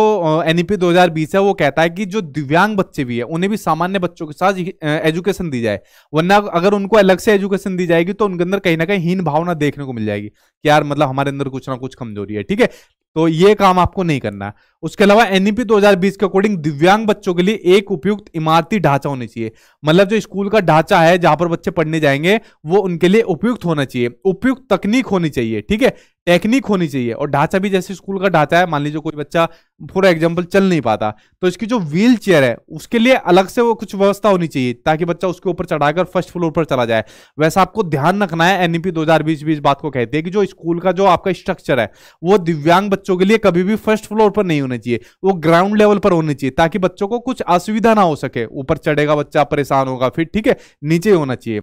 एनईपी e 2020 है वो कहता है कि जो दिव्यांग बच्चे भी है उन्हें भी सामान्य बच्चों के साथ एजुकेशन दी जाए वरना अगर उनको अलग से एजुकेशन दी जाएगी तो उनके अंदर कहीं ना कहीं हीन भावना देखने को मिल जाएगी कि यार मतलब हमारे अंदर कुछ ना कुछ कमजोरी है ठीक है तो ये काम आपको नहीं करना उसके अलावा एनईपी e 2020 के अकॉर्डिंग दिव्यांग बच्चों के लिए एक उपयुक्त इमारती ढांचा होना चाहिए मतलब जो स्कूल का ढांचा है जहां पर बच्चे पढ़ने जाएंगे वो उनके लिए उपयुक्त होना चाहिए उपयुक्त तकनीक होनी चाहिए ठीक है टेक्निक होनी चाहिए और ढांचा भी जैसे स्कूल का ढांचा है मान लीजिए कोई बच्चा फॉर एग्जाम्पल चल नहीं पाता तो इसकी जो व्हील चेयर है उसके लिए अलग से वो कुछ व्यवस्था होनी चाहिए ताकि बच्चा उसके ऊपर चढ़ाकर फर्स्ट फ्लोर पर चला जाए वैसा आपको ध्यान रखना है एनईपी 2020 इस बात को कहते हैं कि जो स्कूल का जो आपका स्ट्रक्चर है वो दिव्यांग बच्चों के लिए कभी भी फर्स्ट फ्लोर पर नहीं होना चाहिए वो ग्राउंड लेवल पर होनी चाहिए ताकि बच्चों को कुछ असुविधा ना हो सके ऊपर चढ़ेगा बच्चा परेशान होगा फिर ठीक है नीचे होना चाहिए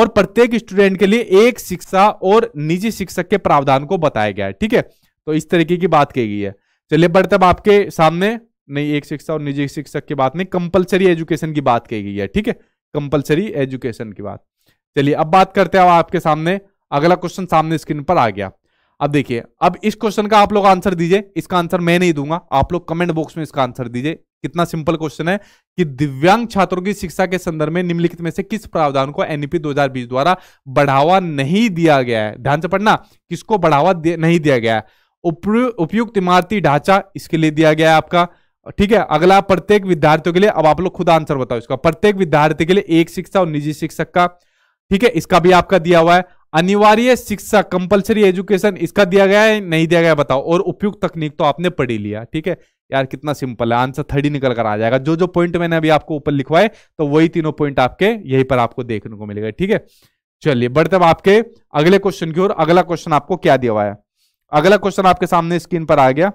और प्रत्येक स्टूडेंट के लिए एक शिक्षा और निजी शिक्षक के प्रावधान को बताया गया है ठीक है तो इस तरीके की बात कही गई है चलिए बढ़ते अब आपके सामने नहीं एक शिक्षा और निजी शिक्षक की बात नहीं कंपलसरी एजुकेशन की बात कही गई है ठीक है कंपलसरी एजुकेशन की बात चलिए अब बात करते हैं आपके सामने अगला क्वेश्चन सामने स्क्रीन पर आ गया अब देखिए अब इस क्वेश्चन का आप लोग आंसर दीजिए इसका आंसर मैं नहीं दूंगा आप लोग कमेंट बॉक्स में इसका आंसर दीजिए कितना सिंपल क्वेश्चन है कि दिव्यांग छात्रों की शिक्षा के संदर्भ में निम्नलिखित में से किस प्रावधान को एनईपी 2020 द्वारा बढ़ावा नहीं दिया गया है ध्यान से पढ़ना किसको बढ़ावा नहीं दिया गया उपयुक्त इमारती ढांचा इसके लिए दिया गया है आपका ठीक है अगला प्रत्येक विद्यार्थियों के लिए अब आप लोग खुद आंसर बताओ इसका प्रत्येक विद्यार्थी के लिए एक शिक्षा और निजी शिक्षक का ठीक है इसका भी आपका दिया हुआ है अनिवार्य शिक्षा कंपलसरी एजुकेशन इसका दिया गया है नहीं दिया गया बताओ और उपयुक्त तकनीक तो आपने पढ़ी लिया ठीक है यार कितना सिंपल है आंसर थर्डी निकल कर आ जाएगा जो जो पॉइंट मैंने अभी आपको ऊपर लिखवाए तो वही तीनों पॉइंट आपके यहीं पर आपको देखने को मिलेगा ठीक है चलिए बढ़ते अब आपके अगले क्वेश्चन की ओर अगला क्वेश्चन आपको क्या दिया हुआ है अगला क्वेश्चन आपके सामने स्क्रीन पर आ गया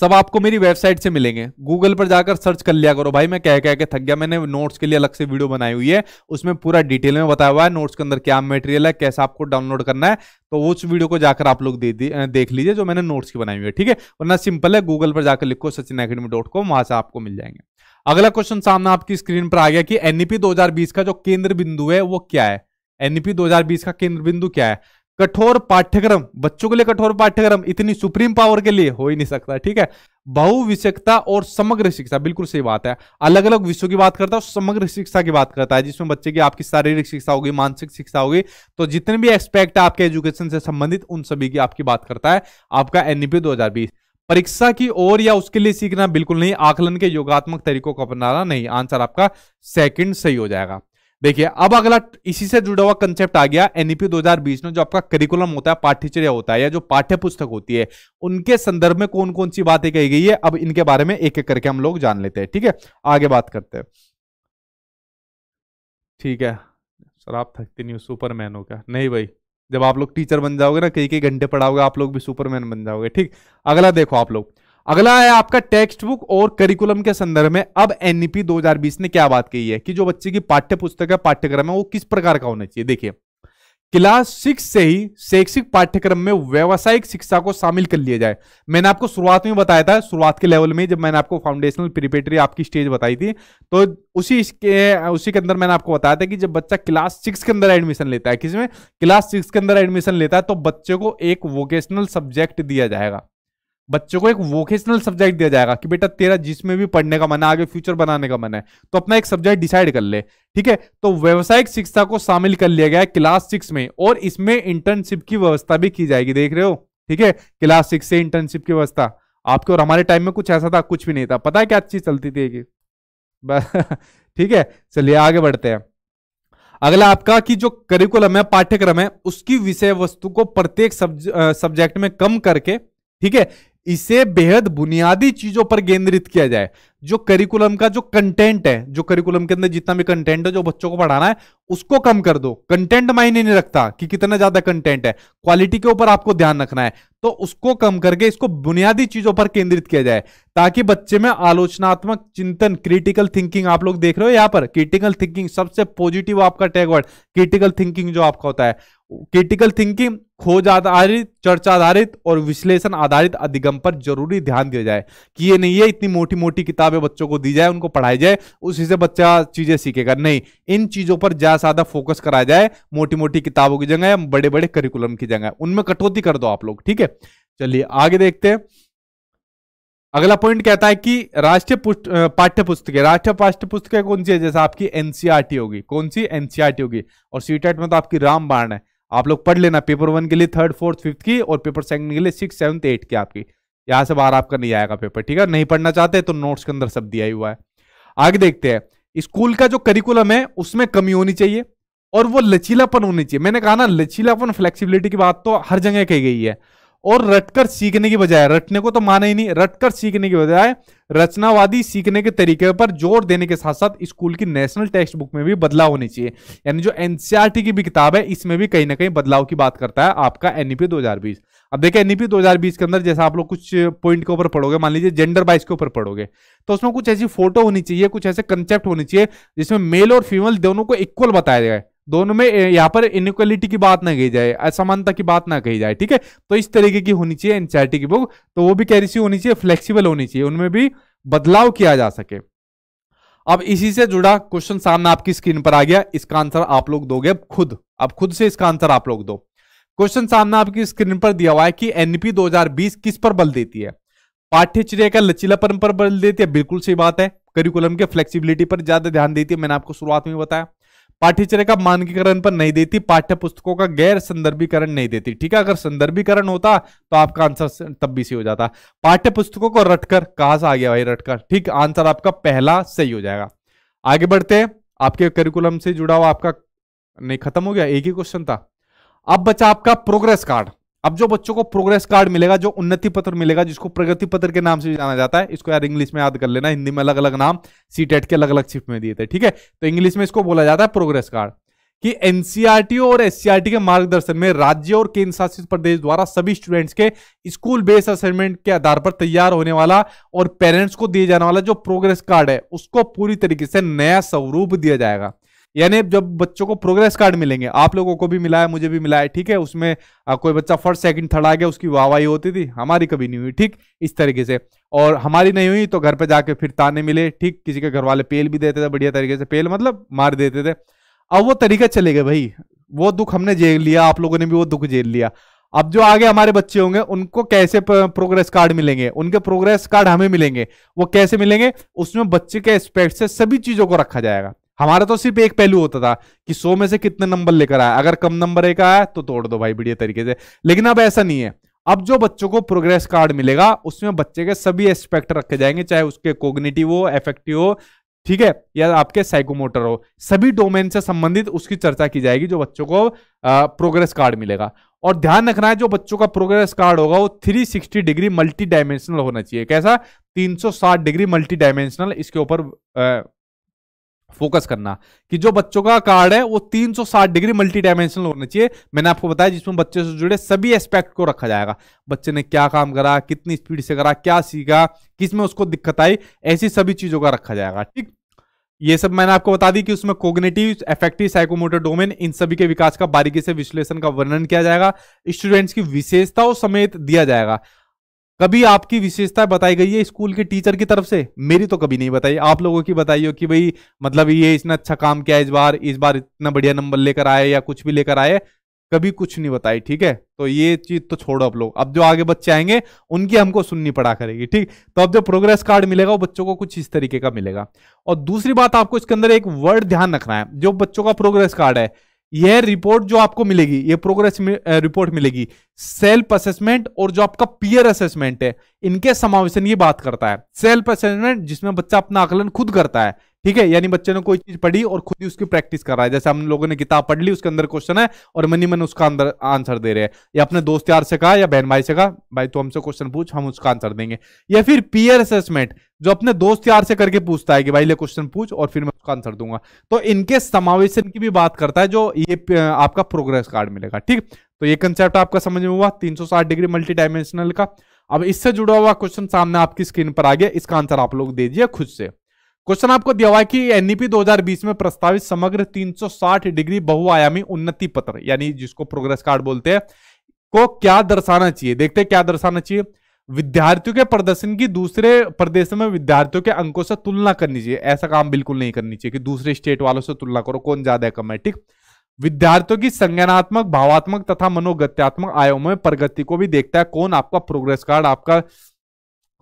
सब आपको मेरी वेबसाइट से मिलेंगे गूगल पर जाकर सर्च कर लिया करो भाई मैं कह कह के थक गया मैंने नोट्स के लिए अलग से वीडियो बनाई हुई है उसमें पूरा डिटेल में बताया हुआ है नोट्स के अंदर क्या मटेरियल है कैसे आपको डाउनलोड करना है तो उस वीडियो को जाकर आप लोग दे, दे देख लीजिए जो मैंने नोट्स की बनाई हुई है ठीक है वरना सिंपल है गूगल पर जाकर लिखो सचिन अकेडमी डॉट कॉम वहां से आपको मिल जाएंगे अगला क्वेश्चन सामने आपकी स्क्रीन पर आ गया कि एनईपी e दो का जो केंद्र बिंदु है वो क्या है एनईपी e दो का केंद्र बिंदु क्या है कठोर पाठ्यक्रम बच्चों के लिए कठोर पाठ्यक्रम इतनी सुप्रीम पावर के लिए हो ही नहीं सकता ठीक है बहुविषयता और समग्र शिक्षा बिल्कुल सही बात है अलग अलग विषयों की बात करता है समग्र शिक्षा की बात करता है जिसमें बच्चे की आपकी शारीरिक शिक्षा होगी मानसिक शिक्षा होगी तो जितने भी एक्सपेक्ट आपके एजुकेशन से संबंधित उन सभी की आपकी बात करता है आपका एनईपी e दो परीक्षा की ओर या उसके लिए सीखना बिल्कुल नहीं आकलन के योगात्मक तरीकों को अपनाना नहीं आंसर आपका सेकंड सही हो जाएगा देखिए अब अगला इसी से जुड़ा हुआ कंसेप्ट आ गया एनईपी 2020 में जो आपका करिकुलम होता है पाठ्यचर्या होता है या जो पाठ्य पुस्तक होती है उनके संदर्भ में कौन कौन सी बातें कही गई है अब इनके बारे में एक एक करके हम लोग जान लेते हैं ठीक है आगे बात करते हैं ठीक है सर आप थकते नहीं हो सुपरमैन हो क्या नहीं भाई जब आप लोग टीचर बन जाओगे ना कई कई घंटे पढ़ाओगे आप लोग भी सुपरमैन बन जाओगे ठीक अगला देखो आप लोग अगला है आपका टेक्स्ट बुक और करिकुलम के संदर्भ में अब एनईपी e 2020 ने क्या बात कही है कि जो बच्चे की पाठ्य पुस्तक है पाठ्यक्रम है वो किस प्रकार का होना चाहिए देखिए क्लास सिक्स से ही शैक्षिक पाठ्यक्रम में व्यावसायिक शिक्षा को शामिल कर लिया जाए मैंने आपको शुरुआत में बताया था शुरुआत के लेवल में जब मैंने आपको फाउंडेशनल प्रिपेटरी आपकी स्टेज बताई थी तो उसी इसके उसी के अंदर मैंने आपको बताया था कि जब बच्चा क्लास सिक्स के अंदर एडमिशन लेता है किसमें क्लास सिक्स के अंदर एडमिशन लेता है तो बच्चे को एक वोकेशनल सब्जेक्ट दिया जाएगा बच्चों को एक वोकेशनल सब्जेक्ट दिया जाएगा कि बेटा तेरा जिसमें भी पढ़ने का मन है आगे फ्यूचर बनाने का मन है तो अपना एक सब्जेक्ट डिसाइड कर ले ठीक है तो व्यवसायिक शिक्षा को शामिल कर लिया गया है क्लास सिक्स में और इसमें इंटर्नशिप की व्यवस्था भी की जाएगी देख रहे हो ठीक है क्लास सिक्स से इंटर्नशिप की व्यवस्था आपके और हमारे टाइम में कुछ ऐसा था कुछ भी नहीं था पता है क्या चीज चलती थी कि [laughs] ठीक है चलिए आगे बढ़ते हैं अगला आपका कि जो करिकुलम है पाठ्यक्रम है उसकी विषय वस्तु को प्रत्येक सब्जेक्ट में कम करके ठीक है इसे बेहद बुनियादी चीजों पर केंद्रित किया जाए जो करिकुलम का जो कंटेंट है जो करिकुलम के अंदर जितना भी कंटेंट है जो बच्चों को पढ़ाना है उसको कम कर दो कंटेंट मायने नहीं रखता कि कितना ज्यादा कंटेंट है क्वालिटी के ऊपर आपको ध्यान रखना है तो उसको कम करके इसको बुनियादी चीजों पर केंद्रित किया जाए ताकि बच्चे में आलोचनात्मक चिंतन क्रिटिकल थिंकिंग आप लोग देख रहे हो यहां पर क्रिटिकल थिंकिंग सबसे पॉजिटिव आपका टैगवर्ड क्रिटिकल थिंकिंग जो आपका होता है क्रिटिकल थिंकिंग खोज आधारित चर्चा आधारित और विश्लेषण आधारित अधिगम पर जरूरी ध्यान दिया जाए कि ये नहीं है इतनी मोटी मोटी किताबें बच्चों को दी जाए उनको पढ़ाई जाए उसी से बच्चा चीजें सीखेगा नहीं इन चीजों पर ज्यादा ज्यादा फोकस कराया जाए मोटी मोटी किताबों की जगह या बड़े बड़े करिकुलम की जगह उनमें कटौती कर दो आप लोग ठीक है चलिए आगे देखते हैं अगला पॉइंट कहता है कि राष्ट्रीय पाठ्य पुस्तकें राष्ट्रीय पाठ्य पुस्तकें कौन सी है जैसे आपकी एनसीआरटी e होगी कौन सी एनसीआरटी e होगी और सीटेट e में तो आपकी रामबाण है आप लोग पढ़ लेना पेपर वन के लिए थर्ड फोर्थ फिफ्थ की और पेपर सेकंड के लिए सिक्स सेवन्थ एट की आपकी यहाँ से बाहर आपका नहीं आएगा पेपर ठीक है नहीं पढ़ना चाहते तो नोट्स के अंदर सब दिया हुआ है आगे देखते हैं स्कूल का जो करिकुलम है उसमें कमी होनी चाहिए और वो लचीलापन होनी चाहिए मैंने कहा ना लचीलापन फ्लेक्सिबिलिटी की बात तो हर जगह कही गई है और रटकर सीखने की बजाय रटने को तो माना ही नहीं रटकर सीखने की बजाय रचनावादी सीखने के तरीके पर जोर देने के साथ साथ स्कूल की नेशनल टेक्स्ट बुक में भी बदलाव होनी चाहिए यानी जो एनसीआरटी की भी किताब है इसमें भी कहीं ना कहीं बदलाव की बात करता है आपका एनईपी 2020 अब देखिए एनईपी 2020 के अंदर जैसा आप लोग कुछ पॉइंट के ऊपर पढ़ोगे मान लीजिए जेंडर वाइज के ऊपर पढ़ोगे तो उसमें कुछ ऐसी फोटो होनी चाहिए कुछ ऐसे कंसेप्ट होनी चाहिए जिसमें मेल और फीमेल दोनों को इक्वल बताया जाए दोनों में यहाँ पर इनक्वलिटी की बात ना कही जाए असमानता की बात ना कही जाए ठीक है तो इस तरीके की होनी चाहिए एनसीआरटी की बुक तो वो भी कैसी होनी चाहिए फ्लेक्सिबल होनी चाहिए उनमें भी बदलाव किया जा सके अब इसी से जुड़ा क्वेश्चन सामने आपकी स्क्रीन पर आ गया इसका आंसर आप लोग दोगे खुद अब खुद से इसका आंसर आप लोग दो क्वेश्चन सामने आपकी स्क्रीन पर दिया हुआ है कि एनपी 2020 किस पर बल देती है पाठ्यचर्या का लचीलापन पर बल देती है बिल्कुल सही बात है करिकुलम के फ्लेक्सिबिलिटी पर ज्यादा ध्यान देती है मैंने आपको शुरुआत में बताया पाठ्यचर्य का मानकीकरण पर नहीं देती पाठ्य पुस्तकों का गैर संदर्भीकरण नहीं देती ठीक है अगर संदर्भीकरण होता तो आपका आंसर तब भी सही हो जाता पाठ्य पुस्तकों को रटकर कहा से आ गया भाई रटकर ठीक आंसर आपका पहला सही हो जाएगा आगे बढ़ते हैं आपके करिकुलम से जुड़ा हुआ आपका नहीं खत्म हो गया एक ही क्वेश्चन था अब बचा आपका प्रोग्रेस कार्ड अब जो बच्चों को प्रोग्रेस कार्ड मिलेगा जो उन्नति पत्र मिलेगा जिसको प्रगति पत्र के नाम से भी जाना जाता है इसको यार इंग्लिश में याद कर लेना हिंदी में अलग अलग नाम सी e के अलग अलग शिफ्ट में दिए थे ठीक है तो इंग्लिश में इसको बोला जाता है प्रोग्रेस कार्ड कि एनसीआरटी e और एससीईआरटी e के मार्गदर्शन में राज्य और केंद्र शासित प्रदेश द्वारा सभी स्टूडेंट्स के स्कूल बेस्ड असाइनमेंट के आधार पर तैयार होने वाला और पेरेंट्स को दिए जाने वाला जो प्रोग्रेस कार्ड है उसको पूरी तरीके से नया स्वरूप दिया जाएगा यानी जब बच्चों को प्रोग्रेस कार्ड मिलेंगे आप लोगों को भी मिला है मुझे भी मिला है ठीक है उसमें कोई बच्चा फर्स्ट सेकंड थर्ड आ गया उसकी वाहवाही होती थी हमारी कभी नहीं हुई ठीक इस तरीके से और हमारी नहीं हुई तो घर पे जाके फिर ताने मिले ठीक किसी के घर वाले पेल भी देते थे बढ़िया तरीके से पेल मतलब मार देते थे अब वो तरीका चले गए भाई वो दुख हमने झेल लिया आप लोगों ने भी वो दुख झेल लिया अब जो आगे हमारे बच्चे होंगे उनको कैसे प्रोग्रेस कार्ड मिलेंगे उनके प्रोग्रेस कार्ड हमें मिलेंगे वो कैसे मिलेंगे उसमें बच्चे के एस्पेक्ट से सभी चीजों को रखा जाएगा हमारा तो सिर्फ एक पहलू होता था कि सो में से कितने नंबर लेकर आया अगर कम नंबर एक आया तो तोड़ दो भाई बढ़िया तरीके से लेकिन अब ऐसा नहीं है अब जो बच्चों को प्रोग्रेस कार्ड मिलेगा उसमें बच्चे के सभी एस्पेक्ट रखे जाएंगे चाहे उसके कोग्निटिव हो इफेक्टिव हो ठीक है या आपके साइकोमोटर हो सभी डोमेन से संबंधित उसकी चर्चा की जाएगी जो बच्चों को प्रोग्रेस कार्ड मिलेगा और ध्यान रखना है जो बच्चों का प्रोग्रेस कार्ड होगा वो 360 डिग्री मल्टी डायमेंशनल होना चाहिए कैसा 360 डिग्री मल्टी डायमेंशनल इसके ऊपर फोकस करना कि जो बच्चों का कार्ड है वो 360 डिग्री मल्टी डायमेंशनल होना चाहिए मैंने आपको बताया जिसमें बच्चे से जुड़े सभी एस्पेक्ट को रखा जाएगा बच्चे ने क्या काम करा कितनी स्पीड से करा क्या सीखा किस में उसको दिक्कत आई ऐसी सभी चीजों का रखा जाएगा ठीक ये सब मैंने आपको बता दी कि उसमें कोग्नेटिव इफेक्टिव साइकोमोटर डोमेन इन सभी के विकास का बारीकी से विश्लेषण का वर्णन किया जाएगा स्टूडेंट्स की विशेषताओं समेत दिया जाएगा कभी आपकी विशेषता बताई गई है स्कूल के टीचर की तरफ से मेरी तो कभी नहीं बताई आप लोगों की बताई हो कि भाई मतलब ये इसने अच्छा काम किया इस बार इस बार इतना बढ़िया नंबर लेकर आए या कुछ भी लेकर आए कभी कुछ नहीं बताई ठीक है तो ये चीज तो छोड़ो आप लोग अब जो आगे बच्चे आएंगे उनकी हमको सुननी पड़ा करेगी ठीक तो अब जो प्रोग्रेस कार्ड मिलेगा वो बच्चों को कुछ इस तरीके का मिलेगा और दूसरी बात आपको इसके अंदर एक वर्ड ध्यान रखना है जो बच्चों का प्रोग्रेस कार्ड है यह रिपोर्ट जो आपको मिलेगी यह प्रोग्रेस रिपोर्ट मिलेगी सेल्फ असेसमेंट और जो आपका पीयर असेसमेंट है इनके समावेशन ये बात करता है सेल्फ असेसमेंट जिसमें बच्चा अपना आकलन खुद करता है ठीक है यानी बच्चे ने कोई चीज पढ़ी और खुद ही उसकी प्रैक्टिस कर रहा है जैसे हम लोगों ने किताब पढ़ ली उसके अंदर क्वेश्चन है और मनी मन उसका अंदर आंसर दे रहे हैं या अपने दोस्त यार से कहा या बहन भाई से कहा भाई तू हमसे क्वेश्चन पूछ हम उसका आंसर देंगे या फिर पीयर असेसमेंट जो अपने दोस्त यार से करके पूछता है कि भाई ले क्वेश्चन पूछ और फिर मैं उसका आंसर दूंगा तो इनके समावेशन की भी बात करता है जो ये आपका प्रोग्रेस कार्ड मिलेगा ठीक तो ये कंसेप्ट आपका समझ में हुआ तीन डिग्री मल्टी डायमेंशनल का अब इससे जुड़ा हुआ क्वेश्चन सामने आपकी स्क्रीन पर आ गया इसका आंसर आप लोग दीजिए खुद से क्वेश्चन आपको दिया हुआ है कि एनईपी 2020 में प्रस्तावित समग्र 360 डिग्री बहुआयामी उन्नति पत्र यानी जिसको प्रोग्रेस कार्ड बोलते हैं को क्या दर्शाना चाहिए देखते हैं क्या दर्शाना चाहिए विद्यार्थियों के प्रदर्शन की दूसरे प्रदेश में विद्यार्थियों के अंकों से तुलना करनी चाहिए ऐसा काम बिल्कुल नहीं करनी चाहिए कि दूसरे स्टेट वालों से तुलना करो कौन ज्यादा कम है ठीक विद्यार्थियों की संज्ञानात्मक भावात्मक तथा मनोगत्यात्मक आयो में प्रगति को भी देखता है कौन आपका प्रोग्रेस कार्ड आपका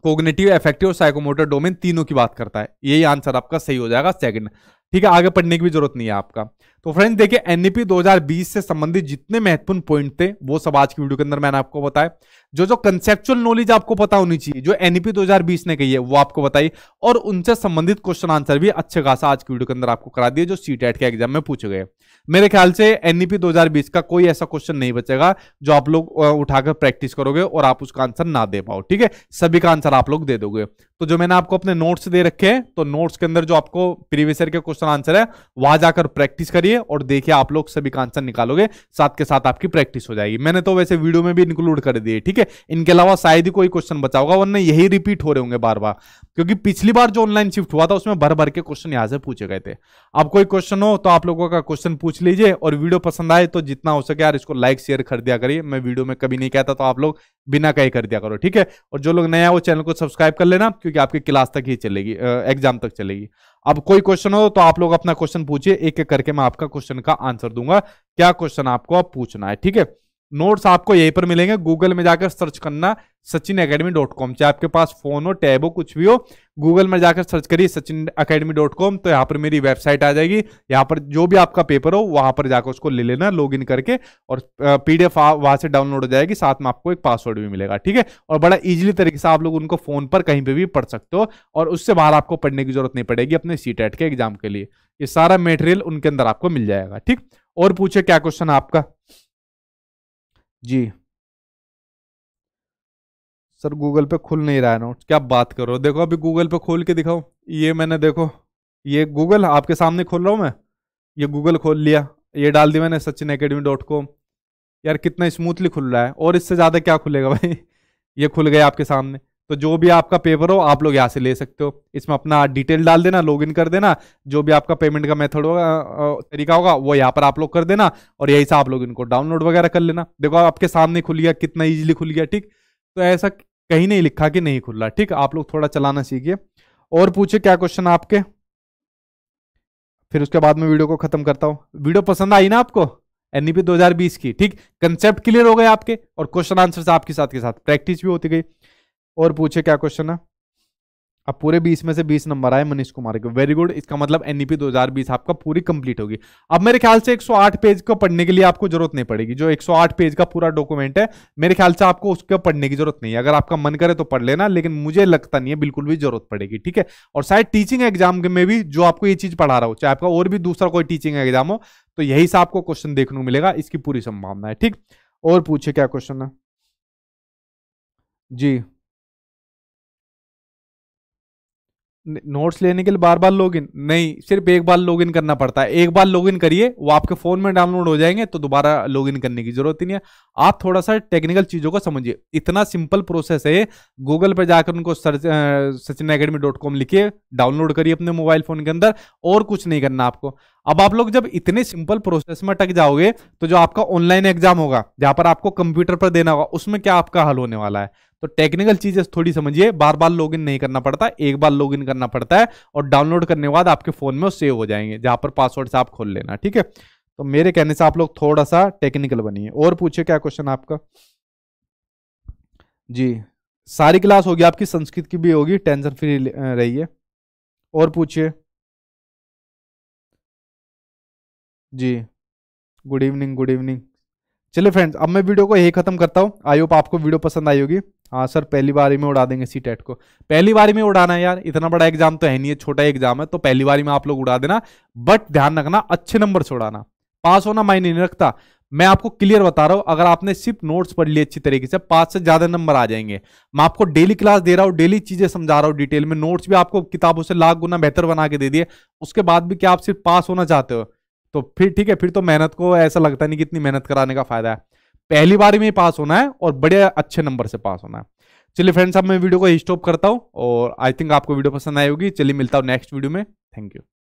कोग्नेटिव इफेक्टिव और साइकोमोटर डोमेन तीनों की बात करता है यही आंसर आपका सही हो जाएगा सेकंड ठीक है आगे पढ़ने की भी जरूरत नहीं है आपका तो फ्रेंड्स देखिए एनईपी e 2020 से संबंधित जितने महत्वपूर्ण पॉइंट थे वो सब आज की वीडियो के अंदर मैंने आपको बताया जो जो कंसेप्चुअल नॉलेज आपको पता होनी चाहिए जो एनईपी e 2020 ने कही है वो आपको बताई और उनसे संबंधित क्वेश्चन आंसर भी अच्छे खासा आज की वीडियो के अंदर आपको करा दिए जो सी के एग्जाम में पूछे गए मेरे ख्याल से एनईपी e दो का कोई ऐसा क्वेश्चन नहीं बचेगा जो आप लोग उठाकर प्रैक्टिस करोगे और आप उसका आंसर ना दे पाओ ठीक है सभी का आंसर आप लोग दे दोगे तो जो मैंने आपको अपने नोट्स दे रखे हैं तो नोट्स के अंदर जो आपको प्रीवियसर के क्वेश्चन आंसर है वहां जाकर प्रैक्टिस करिए करिए और देखिए आप लोग सभी का आंसर निकालोगे साथ के साथ आपकी प्रैक्टिस हो जाएगी मैंने तो वैसे वीडियो में भी इंक्लूड कर दिए ठीक है इनके अलावा शायद ही कोई क्वेश्चन बचा होगा वरना यही रिपीट हो रहे होंगे बार बार क्योंकि पिछली बार जो ऑनलाइन शिफ्ट हुआ था उसमें भर भर के क्वेश्चन यहाँ से पूछे गए थे अब कोई क्वेश्चन हो तो आप लोगों का क्वेश्चन पूछ लीजिए और वीडियो पसंद आए तो जितना हो सके यार इसको लाइक शेयर कर दिया करिए मैं वीडियो में कभी नहीं कहता तो आप लोग बिना कहीं कर दिया करो ठीक है और जो लोग नया वो चैनल को सब्सक्राइब कर लेना क्योंकि आपकी क्लास तक ही चलेगी एग्जाम तक चलेगी अब कोई क्वेश्चन हो तो आप लोग अपना क्वेश्चन पूछिए एक एक करके मैं आपका क्वेश्चन का आंसर दूंगा क्या क्वेश्चन आपको अब पूछना है ठीक है नोट्स आपको यहीं पर मिलेंगे गूगल में जाकर सर्च करना सचिन अकेडमी डॉट कॉम चाहे आपके पास फोन हो टैब हो कुछ भी हो गूगल में जाकर सर्च करिए सचिन अकेडमी डॉट कॉम तो यहाँ पर मेरी वेबसाइट आ जाएगी यहाँ पर जो भी आपका पेपर हो वहाँ पर जाकर उसको ले लेना लॉग इन करके और पीडीएफ वहाँ से डाउनलोड हो जाएगी साथ में आपको एक पासवर्ड भी मिलेगा ठीक है और बड़ा ईजिली तरीके से आप लोग उनको फोन पर कहीं पर भी पढ़ सकते हो और उससे बाहर आपको पढ़ने की जरूरत नहीं पड़ेगी अपने सी e के एग्जाम के लिए ये सारा मेटेरियल उनके अंदर आपको मिल जाएगा ठीक और पूछे क्या क्वेश्चन आपका जी सर गूगल पे खुल नहीं रहा है नोट क्या बात करो देखो अभी गूगल पे खोल के दिखाओ ये मैंने देखो ये गूगल आपके सामने खोल रहा हूँ मैं ये गूगल खोल लिया ये डाल दी मैंने सचिन अकेडमी डॉट कॉम यार कितना स्मूथली खुल रहा है और इससे ज़्यादा क्या खुलेगा भाई [laughs] ये खुल गया आपके सामने तो जो भी आपका पेपर हो आप लोग यहाँ से ले सकते हो इसमें अपना डिटेल डाल देना लॉगिन कर देना जो भी आपका पेमेंट का मेथड होगा तरीका होगा वो यहाँ पर आप लोग कर देना और यही से आप लोग इनको डाउनलोड वगैरह कर लेना देखो आपके सामने खुल गया कितना ईजिली खुल गया ठीक तो ऐसा कहीं नहीं लिखा कि नहीं खुल रहा ठीक आप लोग थोड़ा चलाना सीखिए और पूछे क्या क्वेश्चन आपके फिर उसके बाद में वीडियो को खत्म करता हूँ वीडियो पसंद आई ना आपको एनईपी e 2020 की ठीक कंसेप्ट क्लियर हो गए आपके और क्वेश्चन आंसर आपके साथ के साथ प्रैक्टिस भी होती गई और पूछे क्या क्वेश्चन है अब पूरे 20 में से 20 नंबर आए मनीष कुमार के वेरी गुड इसका मतलब एनईपी e 2020 आपका पूरी कंप्लीट होगी अब मेरे ख्याल से 108 पेज को पढ़ने के लिए आपको जरूरत नहीं पड़ेगी जो 108 पेज का पूरा डॉक्यूमेंट है मेरे ख्याल से आपको उसके पढ़ने की जरूरत नहीं है अगर आपका मन करे तो पढ़ लेना लेकिन मुझे लगता नहीं है बिल्कुल भी जरूरत पड़ेगी ठीक है और शायद टीचिंग एग्जाम में भी जो आपको ये चीज पढ़ा रहा हो चाहे आपका और भी दूसरा कोई टीचिंग एग्जाम हो तो यही से आपको क्वेश्चन देखने को मिलेगा इसकी पूरी संभावना है ठीक और पूछे क्या क्वेश्चन है जी नोट्स लेने के लिए बार बार लॉगिन नहीं सिर्फ एक बार लॉगिन करना पड़ता है एक बार लॉगिन करिए वो आपके फ़ोन में डाउनलोड हो जाएंगे तो दोबारा लॉगिन करने की ज़रूरत ही नहीं है आप थोड़ा सा टेक्निकल चीज़ों को समझिए इतना सिंपल प्रोसेस है गूगल पर जाकर उनको search Sachin academy dot com लिखिए डाउनलोड करिए अपने मोबाइल फ़ोन के अंदर और कुछ नहीं करना आपको अब आप लोग जब इतने सिंपल प्रोसेस में अटक जाओगे तो जो आपका ऑनलाइन एग्जाम होगा जहां पर आपको कंप्यूटर पर देना होगा उसमें क्या आपका हल होने वाला है तो टेक्निकल चीजें थोड़ी समझिए बार बार लॉगिन नहीं करना पड़ता एक बार लॉगिन करना पड़ता है और डाउनलोड करने के बाद आपके फोन में सेव हो जाएंगे जहां पर पासवर्ड से आप खोल लेना ठीक है तो मेरे कहने से आप लोग थोड़ा सा टेक्निकल बनिए और पूछे क्या क्वेश्चन आपका जी सारी क्लास होगी आपकी संस्कृत की भी होगी टेंशन फ्री रहिए और पूछिए जी गुड इवनिंग गुड इवनिंग चलिए फ्रेंड्स अब मैं वीडियो को यही खत्म करता हूँ आई होप आपको वीडियो पसंद आई होगी हाँ सर पहली बारी में उड़ा देंगे सी टेट e को पहली बारी में उड़ाना है यार इतना बड़ा एग्जाम तो है नहीं है छोटा एग्जाम है तो पहली बारी में आप लोग उड़ा देना बट ध्यान रखना अच्छे नंबर से उड़ाना पास होना मायने नहीं रखता मैं आपको क्लियर बता रहा हूँ अगर आपने सिर्फ नोट्स पढ़ लिए अच्छी तरीके से पाँच से ज्यादा नंबर आ जाएंगे मैं आपको डेली क्लास दे रहा हूँ डेली चीजें समझा रहा हूँ डिटेल में नोट्स भी आपको किताबों से लाख गुना बेहतर बना के दे दिए उसके बाद भी क्या आप सिर्फ पास होना चाहते हो तो फिर ठीक है फिर तो मेहनत को ऐसा लगता नहीं कि इतनी मेहनत कराने का फायदा है पहली बार में पास होना है और बड़े अच्छे नंबर से पास होना है चलिए फ्रेंड्स अब मैं वीडियो को स्टॉप करता हूँ और आई थिंक आपको वीडियो पसंद आई होगी चलिए मिलता हूँ नेक्स्ट वीडियो में थैंक यू